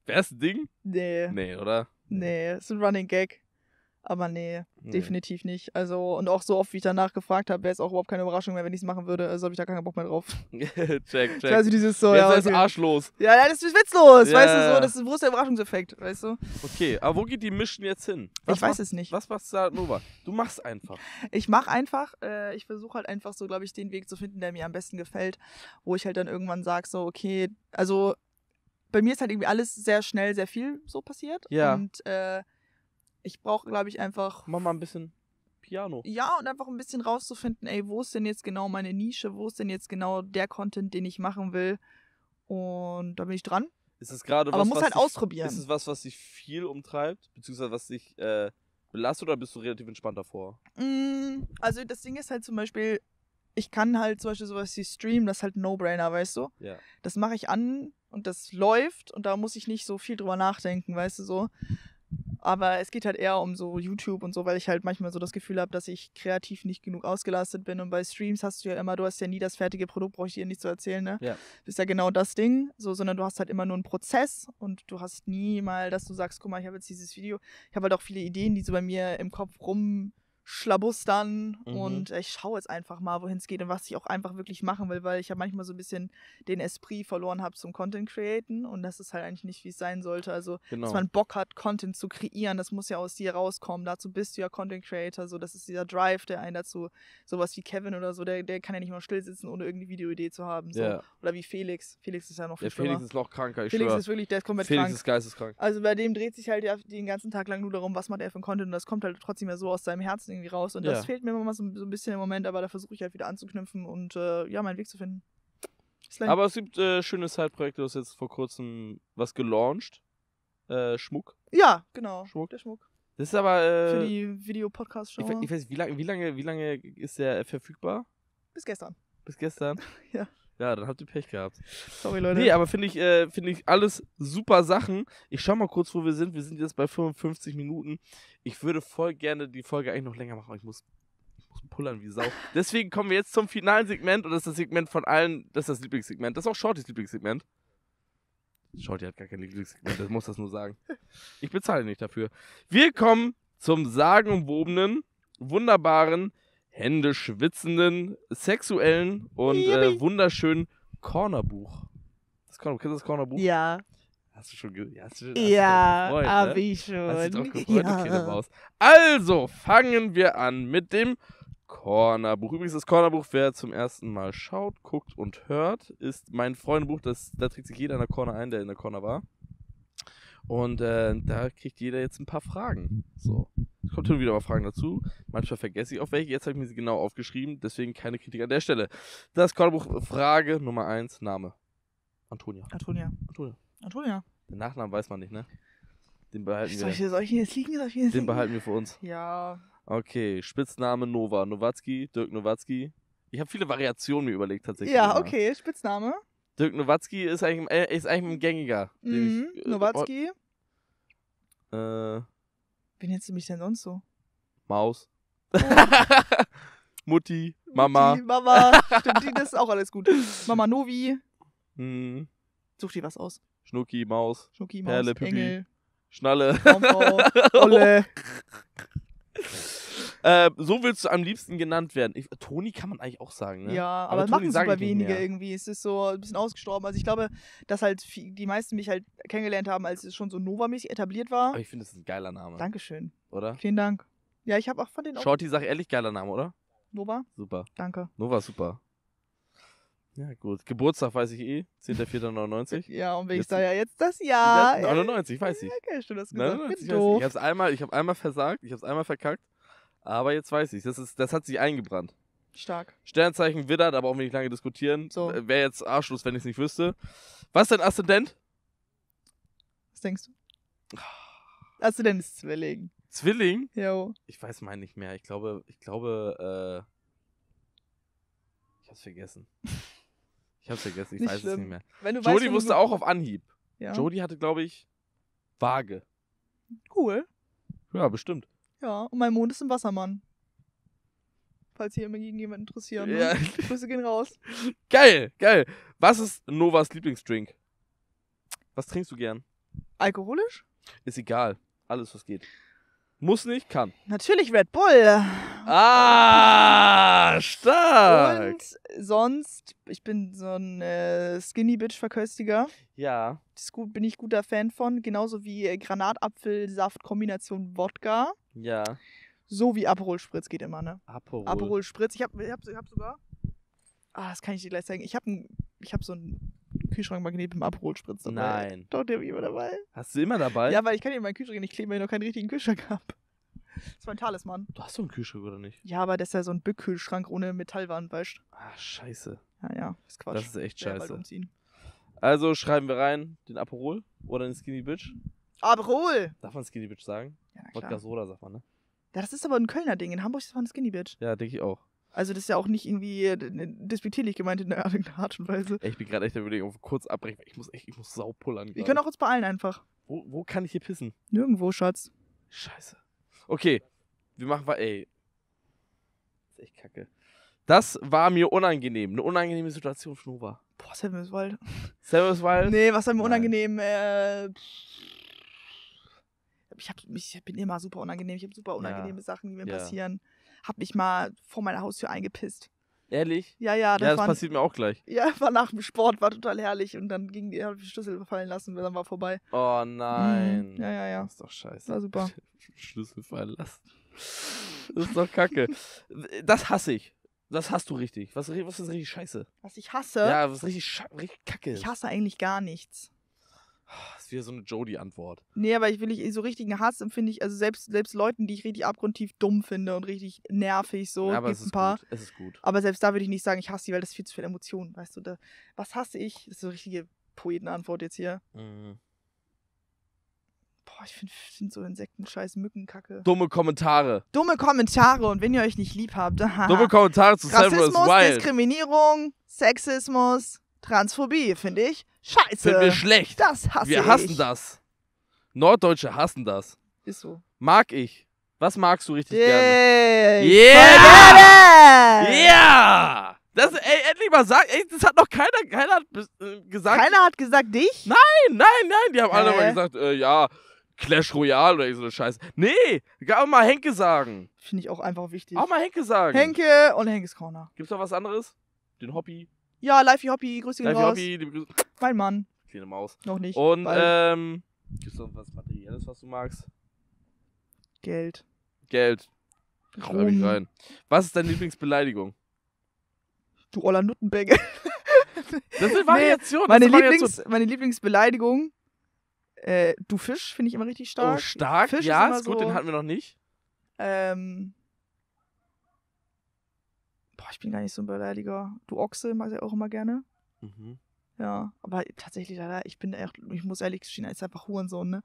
wäre es ein Ding? Nee. Nee, oder? Nee, ist ein Running Gag. Aber nee, nee, definitiv nicht. Also, und auch so oft, wie ich danach gefragt habe, wäre es auch überhaupt keine Überraschung mehr, wenn ich es machen würde. Also habe ich da keinen Bock mehr drauf. check, check. Also dieses so, Jetzt ja. Okay. arschlos. Ja, ja, das ist witzlos, yeah. weißt du so. Das ist ein großer Überraschungseffekt, weißt du. Okay, aber wo geht die Mission jetzt hin? Was ich weiß macht, es nicht. Was machst du da, Nova? Du machst einfach. Ich mach einfach. Äh, ich versuche halt einfach so, glaube ich, den Weg zu finden, der mir am besten gefällt. Wo ich halt dann irgendwann sage, so, okay, also bei mir ist halt irgendwie alles sehr schnell, sehr viel so passiert. Ja. Und, äh, ich brauche, glaube ich, einfach. Mach mal ein bisschen Piano. Ja, und einfach ein bisschen rauszufinden, ey, wo ist denn jetzt genau meine Nische? Wo ist denn jetzt genau der Content, den ich machen will? Und da bin ich dran. Ist es gerade Aber was, muss was halt dich, ausprobieren. Ist es was, was dich viel umtreibt? Beziehungsweise was dich äh, belastet oder bist du relativ entspannt davor? Mm, also, das Ding ist halt zum Beispiel, ich kann halt zum Beispiel sowas wie Stream, das ist halt ein No-Brainer, weißt du? Ja. Das mache ich an und das läuft und da muss ich nicht so viel drüber nachdenken, weißt du so. Aber es geht halt eher um so YouTube und so, weil ich halt manchmal so das Gefühl habe, dass ich kreativ nicht genug ausgelastet bin. Und bei Streams hast du ja immer, du hast ja nie das fertige Produkt, brauche ich dir nicht zu erzählen, ne? Ja. Das ist ja genau das Ding, so, sondern du hast halt immer nur einen Prozess und du hast nie mal, dass du sagst, guck mal, ich habe jetzt dieses Video. Ich habe halt auch viele Ideen, die so bei mir im Kopf rum schlabustern mhm. und ich schaue jetzt einfach mal, wohin es geht und was ich auch einfach wirklich machen will, weil ich ja manchmal so ein bisschen den Esprit verloren habe zum Content createn und das ist halt eigentlich nicht, wie es sein sollte. Also, genau. dass man Bock hat, Content zu kreieren, das muss ja aus dir rauskommen. Dazu bist du ja Content Creator, so das ist dieser Drive, der einen dazu, sowas wie Kevin oder so, der, der kann ja nicht mal still sitzen, ohne irgendeine Videoidee zu haben. So. Yeah. Oder wie Felix. Felix ist ja noch viel ja, Felix ist noch kranker, ich Felix schwör. ist wirklich, der ist komplett Felix krank. ist geisteskrank. Also bei dem dreht sich halt ja den ganzen Tag lang nur darum, was macht er für ein Content und das kommt halt trotzdem ja so aus seinem Herzen irgendwie raus. Und das fehlt mir immer so, so, ein bisschen im Moment, aber da versuche ich halt wieder anzuknüpfen und äh, ja, meinen Weg zu finden. Slang. Aber es gibt äh, schöne Side-Projekte, du hast jetzt vor kurzem was gelauncht. Äh, Schmuck. Ja, genau. Schmuck. Der Schmuck. Das ist aber. Äh, Für die Videopodcast-Show. Ich, ich, weiß, wie, lang, wie, lange, wie lange ist der verfügbar? Bis gestern. Bis gestern? ja. Ja, dann habt ihr Pech gehabt. Sorry, Leute. Nee, aber finde ich, äh, find ich alles super Sachen. Ich schau mal kurz, wo wir sind. Wir sind jetzt bei 55 Minuten. Ich würde voll gerne die Folge eigentlich noch länger machen. Ich muss, ich muss pullern wie Sau. Deswegen kommen wir jetzt zum finalen Segment. Und das ist das Segment von allen. Das ist das Lieblingssegment. Das ist auch Shortys Lieblingssegment. Shorty hat gar kein Lieblingssegment. Das muss das nur sagen. Ich bezahle nicht dafür. Wir kommen zum sagenumwobenen, wunderbaren Hände schwitzenden, sexuellen und äh, wunderschönen Cornerbuch. Das Corner, kennst du das Cornerbuch? Ja. Hast du schon gesehen? ja, gefreut, hab ne? ich schon. Hast du doch gefreut? Ja. Okay, raus. Also, fangen wir an mit dem Cornerbuch. Übrigens, das Cornerbuch, wer zum ersten Mal schaut, guckt und hört, ist mein Freundebuch. Das, da trägt sich jeder in der Corner ein, der in der Corner war. Und äh, da kriegt jeder jetzt ein paar Fragen. So. Es kommt schon wieder mal Fragen dazu. Manchmal vergesse ich auch welche. Jetzt habe ich mir sie genau aufgeschrieben, deswegen keine Kritik an der Stelle. Das Kornbuch, Frage Nummer 1, Name. Antonia. Antonia. Antonia. Antonia. Den Nachnamen weiß man nicht, ne? Den behalten soll ich, wir. Soll ich jetzt liegen? Soll ich jetzt den liegen? behalten wir für uns. Ja. Okay, Spitzname Nova. Nowatzki, Dirk Nowatzki. Ich habe viele Variationen mir überlegt tatsächlich. Ja, okay, Spitzname. Dirk Nowatzki ist eigentlich, äh, ist eigentlich ein gängiger. Mhm, ich, äh, Nowatzki. Äh, wie nennst du mich denn sonst so? Maus. Oh. Mutti, Mama. Mutti, Mama. Stimmt, die, das ist auch alles gut. Mama Novi. Hm. Such dir was aus. Schnucki, Maus. Schnucki, Maus. Perle, Engel. Schnalle. Traumfrau. Olle. Äh, so willst du am liebsten genannt werden. Ich, Toni kann man eigentlich auch sagen, ne? Ja, aber, aber machen super wenige mehr. irgendwie. Es ist so ein bisschen ausgestorben. Also ich glaube, dass halt die meisten mich halt kennengelernt haben, als es schon so Nova-mäßig etabliert war. Aber ich finde, das ist ein geiler Name. Dankeschön. Oder? Vielen Dank. Ja, ich habe auch von den. Shorty, sag ehrlich, geiler Name, oder? Nova? Super. Danke. Nova, super. Ja, gut. Geburtstag weiß ich eh. 10.04.99. ja, und wenn ich da ja jetzt das Jahr. 99, weiß ich. Ja, okay, stimmt, das gesagt. 99, ich, ich habe einmal, ich hab einmal versagt, ich hab's einmal verkackt. Aber jetzt weiß ich, das, ist, das hat sich eingebrannt. Stark. Sternzeichen Widdert, halt aber auch wenn ich lange diskutieren. So. Äh, Wäre jetzt Arschluss, wenn ich es nicht wüsste. Was ist dein Aszendent? Was denkst du? Aszendent ist Zwilling. Zwilling? Jo. Ich weiß meinen nicht mehr. Ich glaube, ich glaube, äh, ich hab's vergessen. Ich hab's vergessen, ich weiß schlimm. es nicht mehr. Wenn du Jody weißt, wusste du... auch auf Anhieb. Ja. Jody hatte, glaube ich, Waage. Cool. Ja, bestimmt. Ja, und mein Mond ist im Wassermann. Falls hier immer gegen jemand interessiert. Ne? Ja. Grüße gehen raus. Geil, geil. Was ist Novas Lieblingsdrink? Was trinkst du gern? Alkoholisch? Ist egal. Alles, was geht. Muss nicht, kann. Natürlich Red Bull. Ah, stark. Und sonst, ich bin so ein äh, Skinny Bitch Verköstiger. Ja. Das gut, bin ich guter Fan von. Genauso wie Granatapfelsaft-Kombination Wodka. Ja. So wie Aperol Spritz geht immer, ne? Aperol. Aperol Spritz. Ich habe ich hab, ich hab sogar. Ah, das kann ich dir gleich zeigen. Ich habe hab so einen Kühlschrankmagnet mit dem Aperol Spritz dabei. Nein. Doch, der habe ich immer dabei. Hast du immer dabei? Ja, weil ich kann ja meinen Kühlschrank nicht kleben, weil ich noch keinen richtigen Kühlschrank habe. Das war ein Talisman. Du hast so einen Kühlschrank, oder nicht? Ja, aber das ist ja so ein Bückkühlschrank ohne Metallwand, weißt du? Ah, scheiße. Ja, ja, ist Quatsch. Das ist echt scheiße. Also schreiben wir rein den Aperol oder den Skinny Bitch. Aber Aperol! Darf man Skinny Bitch sagen? Ja, klar. Wodka Soda sagt man, ne? Ja, das ist aber ein Kölner Ding. In Hamburg ist das ein Skinny Bitch. Ja, denke ich auch. Also das ist ja auch nicht irgendwie äh, despektierlich gemeint in irgendeiner Art und Weise. Ey, ich bin gerade echt der Überlegung, kurz abbrechen. Ich muss echt, ich muss saupullern. Wir können auch uns beeilen einfach. Wo, wo kann ich hier pissen? Nirgendwo, Schatz. Scheiße. Okay, wir machen mal, Ey. Das ist echt kacke. Das war mir unangenehm. Eine unangenehme Situation, Schnurrbart. Boah, Sam Wald. Sam Wald? Nee, was war mir Nein. unangenehm? Äh, ich, hab, ich bin immer super unangenehm. Ich habe super unangenehme ja. Sachen, die mir ja. passieren. Hab mich mal vor meiner Haustür eingepisst. Ehrlich? Ja, ja. Das ja, das war, passiert mir auch gleich. Ja, war nach dem Sport, war total herrlich und dann ging die, hab den Schlüssel fallen lassen und dann war vorbei. Oh nein. Mhm. Ja, ja, ja. Das ist doch scheiße. War super. Schlüssel fallen lassen. Das ist doch kacke. das hasse ich. Das hast du richtig. Was, was ist richtig scheiße? Was ich hasse? Ja, was richtig, richtig kacke ist. Ich hasse eigentlich gar nichts. Das ist wieder so eine Jodie-Antwort. Nee, aber ich will nicht so richtigen Hass empfinde ich, also selbst, selbst Leuten, die ich richtig abgrundtief dumm finde und richtig nervig, so ja, aber es ist ein paar. Gut. Es ist gut. Aber selbst da würde ich nicht sagen, ich hasse die, weil das ist viel zu viel Emotionen, weißt du. Da, was hasse ich? Das ist so eine richtige Poetenantwort jetzt hier. Mhm. Boah, ich finde find so Insekten scheiß Mückenkacke. Dumme Kommentare. Dumme Kommentare und wenn ihr euch nicht lieb habt. Dumme Kommentare zu Rassismus, Severus Wild. Diskriminierung, Sexismus. Transphobie, finde ich. Scheiße. Finden wir schlecht. Das hassen wir. Wir hassen das. Norddeutsche hassen das. Ist so. Mag ich. Was magst du richtig yeah. gerne? Yeah! Yeah! yeah. Das, ey, endlich mal sagt, das hat noch keiner, keiner hat äh, gesagt. Keiner hat gesagt dich? Nein, nein, nein. Die haben Hä? alle mal gesagt, äh, ja, Clash Royale oder so eine Scheiße. Nee, kann mal Henke sagen. Finde ich auch einfach wichtig. Auch mal Henke sagen. Henke und Henkes Corner. Gibt's noch was anderes? Den Hobby? Ja, Lifey Hoppy, Grüße gehen raus. Hoppy, Mein Mann. Kleine Maus. Noch nicht. Und, bald. ähm, gibt es was Materielles, was du magst? Geld. Geld. Schreibe ich rein. Was ist deine Lieblingsbeleidigung? Du Ola Nuttenbäcke. Das sind Variationen. Nee, meine, Variation. Lieblings, meine Lieblingsbeleidigung, äh, du Fisch, finde ich immer richtig stark. Oh, stark? Fisch ja, ist, ist gut, so, den hatten wir noch nicht. Ähm, boah, ich bin gar nicht so ein Beleidiger. Du Ochse mag ja auch immer gerne. Mhm. Ja, aber tatsächlich leider, ich bin echt, ich muss ehrlich gestehen, er ist einfach Hurensohn, ne?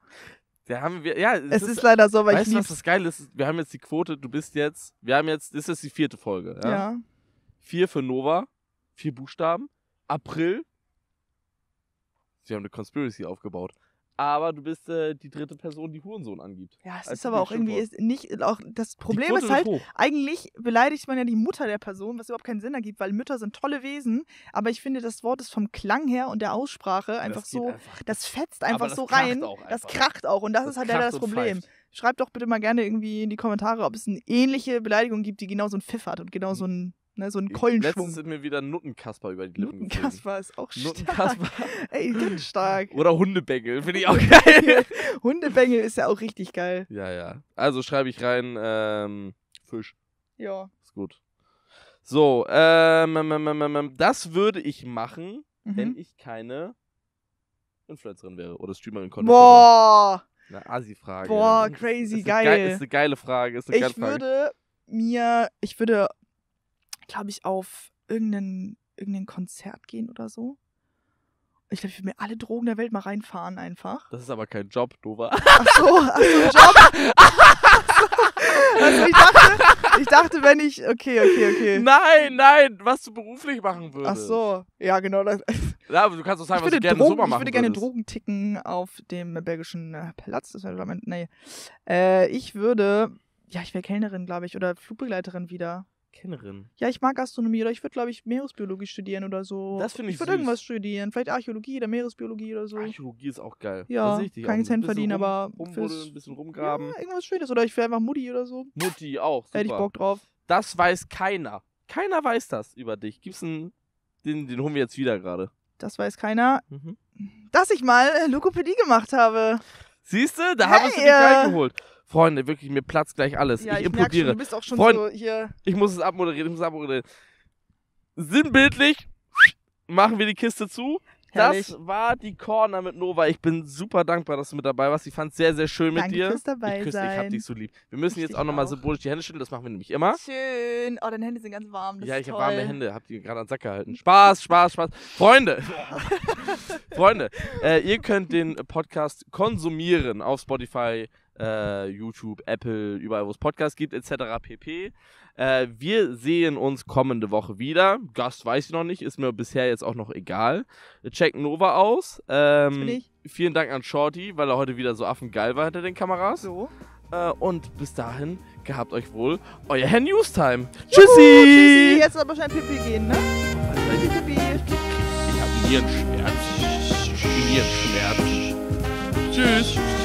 Wir haben, wir, ja, es, es ist, ist, leider so, weil weißt, ich. Weißt du, was das Geile ist? Wir haben jetzt die Quote, du bist jetzt, wir haben jetzt, ist das die vierte Folge, ja? ja. Vier für Nova, vier Buchstaben, April. Sie haben eine Conspiracy aufgebaut aber du bist äh, die dritte Person, die Hurensohn angibt. Ja, es ist aber auch irgendwie ist nicht äh, auch das Problem ist halt ist eigentlich beleidigt man ja die Mutter der Person, was überhaupt keinen Sinn ergibt, weil Mütter sind tolle Wesen, aber ich finde das Wort ist vom Klang her und der Aussprache einfach das so einfach. das fetzt einfach das so rein, einfach. das kracht auch und das, das ist halt leider das Problem. Schreibt doch bitte mal gerne irgendwie in die Kommentare, ob es eine ähnliche Beleidigung gibt, die genau so einen Pfiff hat und genau so hm. einen Ne, so ein Keulenschwung. Letztens sind mir wieder Nuttenkasper über die Lippen Nuttenkasper ist auch stark. Nuttenkasper. Ey, ganz stark. Oder Hundebengel, finde ich auch geil. Hundebengel ist ja auch richtig geil. Ja, ja. Also schreibe ich rein, ähm, Fisch. Ja. Ist gut. So, ähm, ähm, ähm, ähm das würde ich machen, mhm. wenn ich keine Influencerin wäre oder Streamerin konnte. Boah! Eine assi frage Boah, crazy, ist geil. Eine, ist eine geile Frage. Eine ich geile Frage. würde mir, ich würde glaube ich, auf irgendein, irgendein Konzert gehen oder so. Ich glaube, ich würde mir alle Drogen der Welt mal reinfahren einfach. Das ist aber kein Job, Dover. Ach so, ach so, Job. also ich dachte, ich dachte, wenn ich, okay, okay, okay. Nein, nein, was du beruflich machen würdest. Ach so, ja, genau. Das. Ja, aber du kannst doch sagen, ich was du gerne Drogen, super machen Ich würde gerne würdest. Drogen ticken auf dem belgischen äh, Platz. Das wäre, mein, nee. Äh, ich würde, ja, ich wäre Kellnerin, glaube ich, oder Flugbegleiterin wieder. Kennerin. Ja, ich mag Astronomie oder ich würde, glaube ich, Meeresbiologie studieren oder so. Das finde ich Ich würde irgendwas studieren. Vielleicht Archäologie oder Meeresbiologie oder so. Archäologie ist auch geil. Ja, kein Cent verdienen, rum, aber. Fürs, ein bisschen rumgraben. Ja, irgendwas Schönes. Oder ich wäre einfach Mutti oder so. Mutti auch. Super. Hätte ich Bock drauf. Das weiß keiner. Keiner weiß das über dich. Gibt's einen. Den, den holen wir jetzt wieder gerade. Das weiß keiner. Mhm. Dass ich mal äh, Lukopädie gemacht habe. Siehst du, da hey, haben wir es äh, reingeholt. Freunde, wirklich, mir platzt gleich alles. Ja, ich, ich implodiere. Schon, du bist auch schon Freund, so hier. Ich muss es abmoderieren, ich muss es abmoderieren. Sinnbildlich machen wir die Kiste zu. Herrlich. Das war die Corner mit Nova. Ich bin super dankbar, dass du mit dabei warst. Ich fand es sehr, sehr schön Danke mit dir. Fürs dabei ich küsse sein. ich hab dich so lieb. Wir müssen ich jetzt auch nochmal symbolisch die Hände schütteln, das machen wir nämlich immer. Schön. Oh, deine Hände sind ganz warm. Das ja, ich habe warme Hände, habt ihr gerade an den Sack gehalten. Spaß, Spaß, Spaß. Freunde! Freunde, äh, ihr könnt den Podcast konsumieren auf Spotify, äh, YouTube, Apple, überall, wo es Podcasts gibt, etc. pp. Äh, wir sehen uns kommende Woche wieder. Gast weiß ich noch nicht, ist mir bisher jetzt auch noch egal. Check Nova aus. Ähm, vielen Dank an Shorty, weil er heute wieder so affengeil war hinter den Kameras. So. Äh, und bis dahin, gehabt euch wohl, euer Herr Newstime. Tschüssi! tschüssi! Jetzt aber wahrscheinlich Pipi gehen, ne? Pipi, Pipi. Ich hab Nierenschmerz. Nierenschmerz. Tschüss.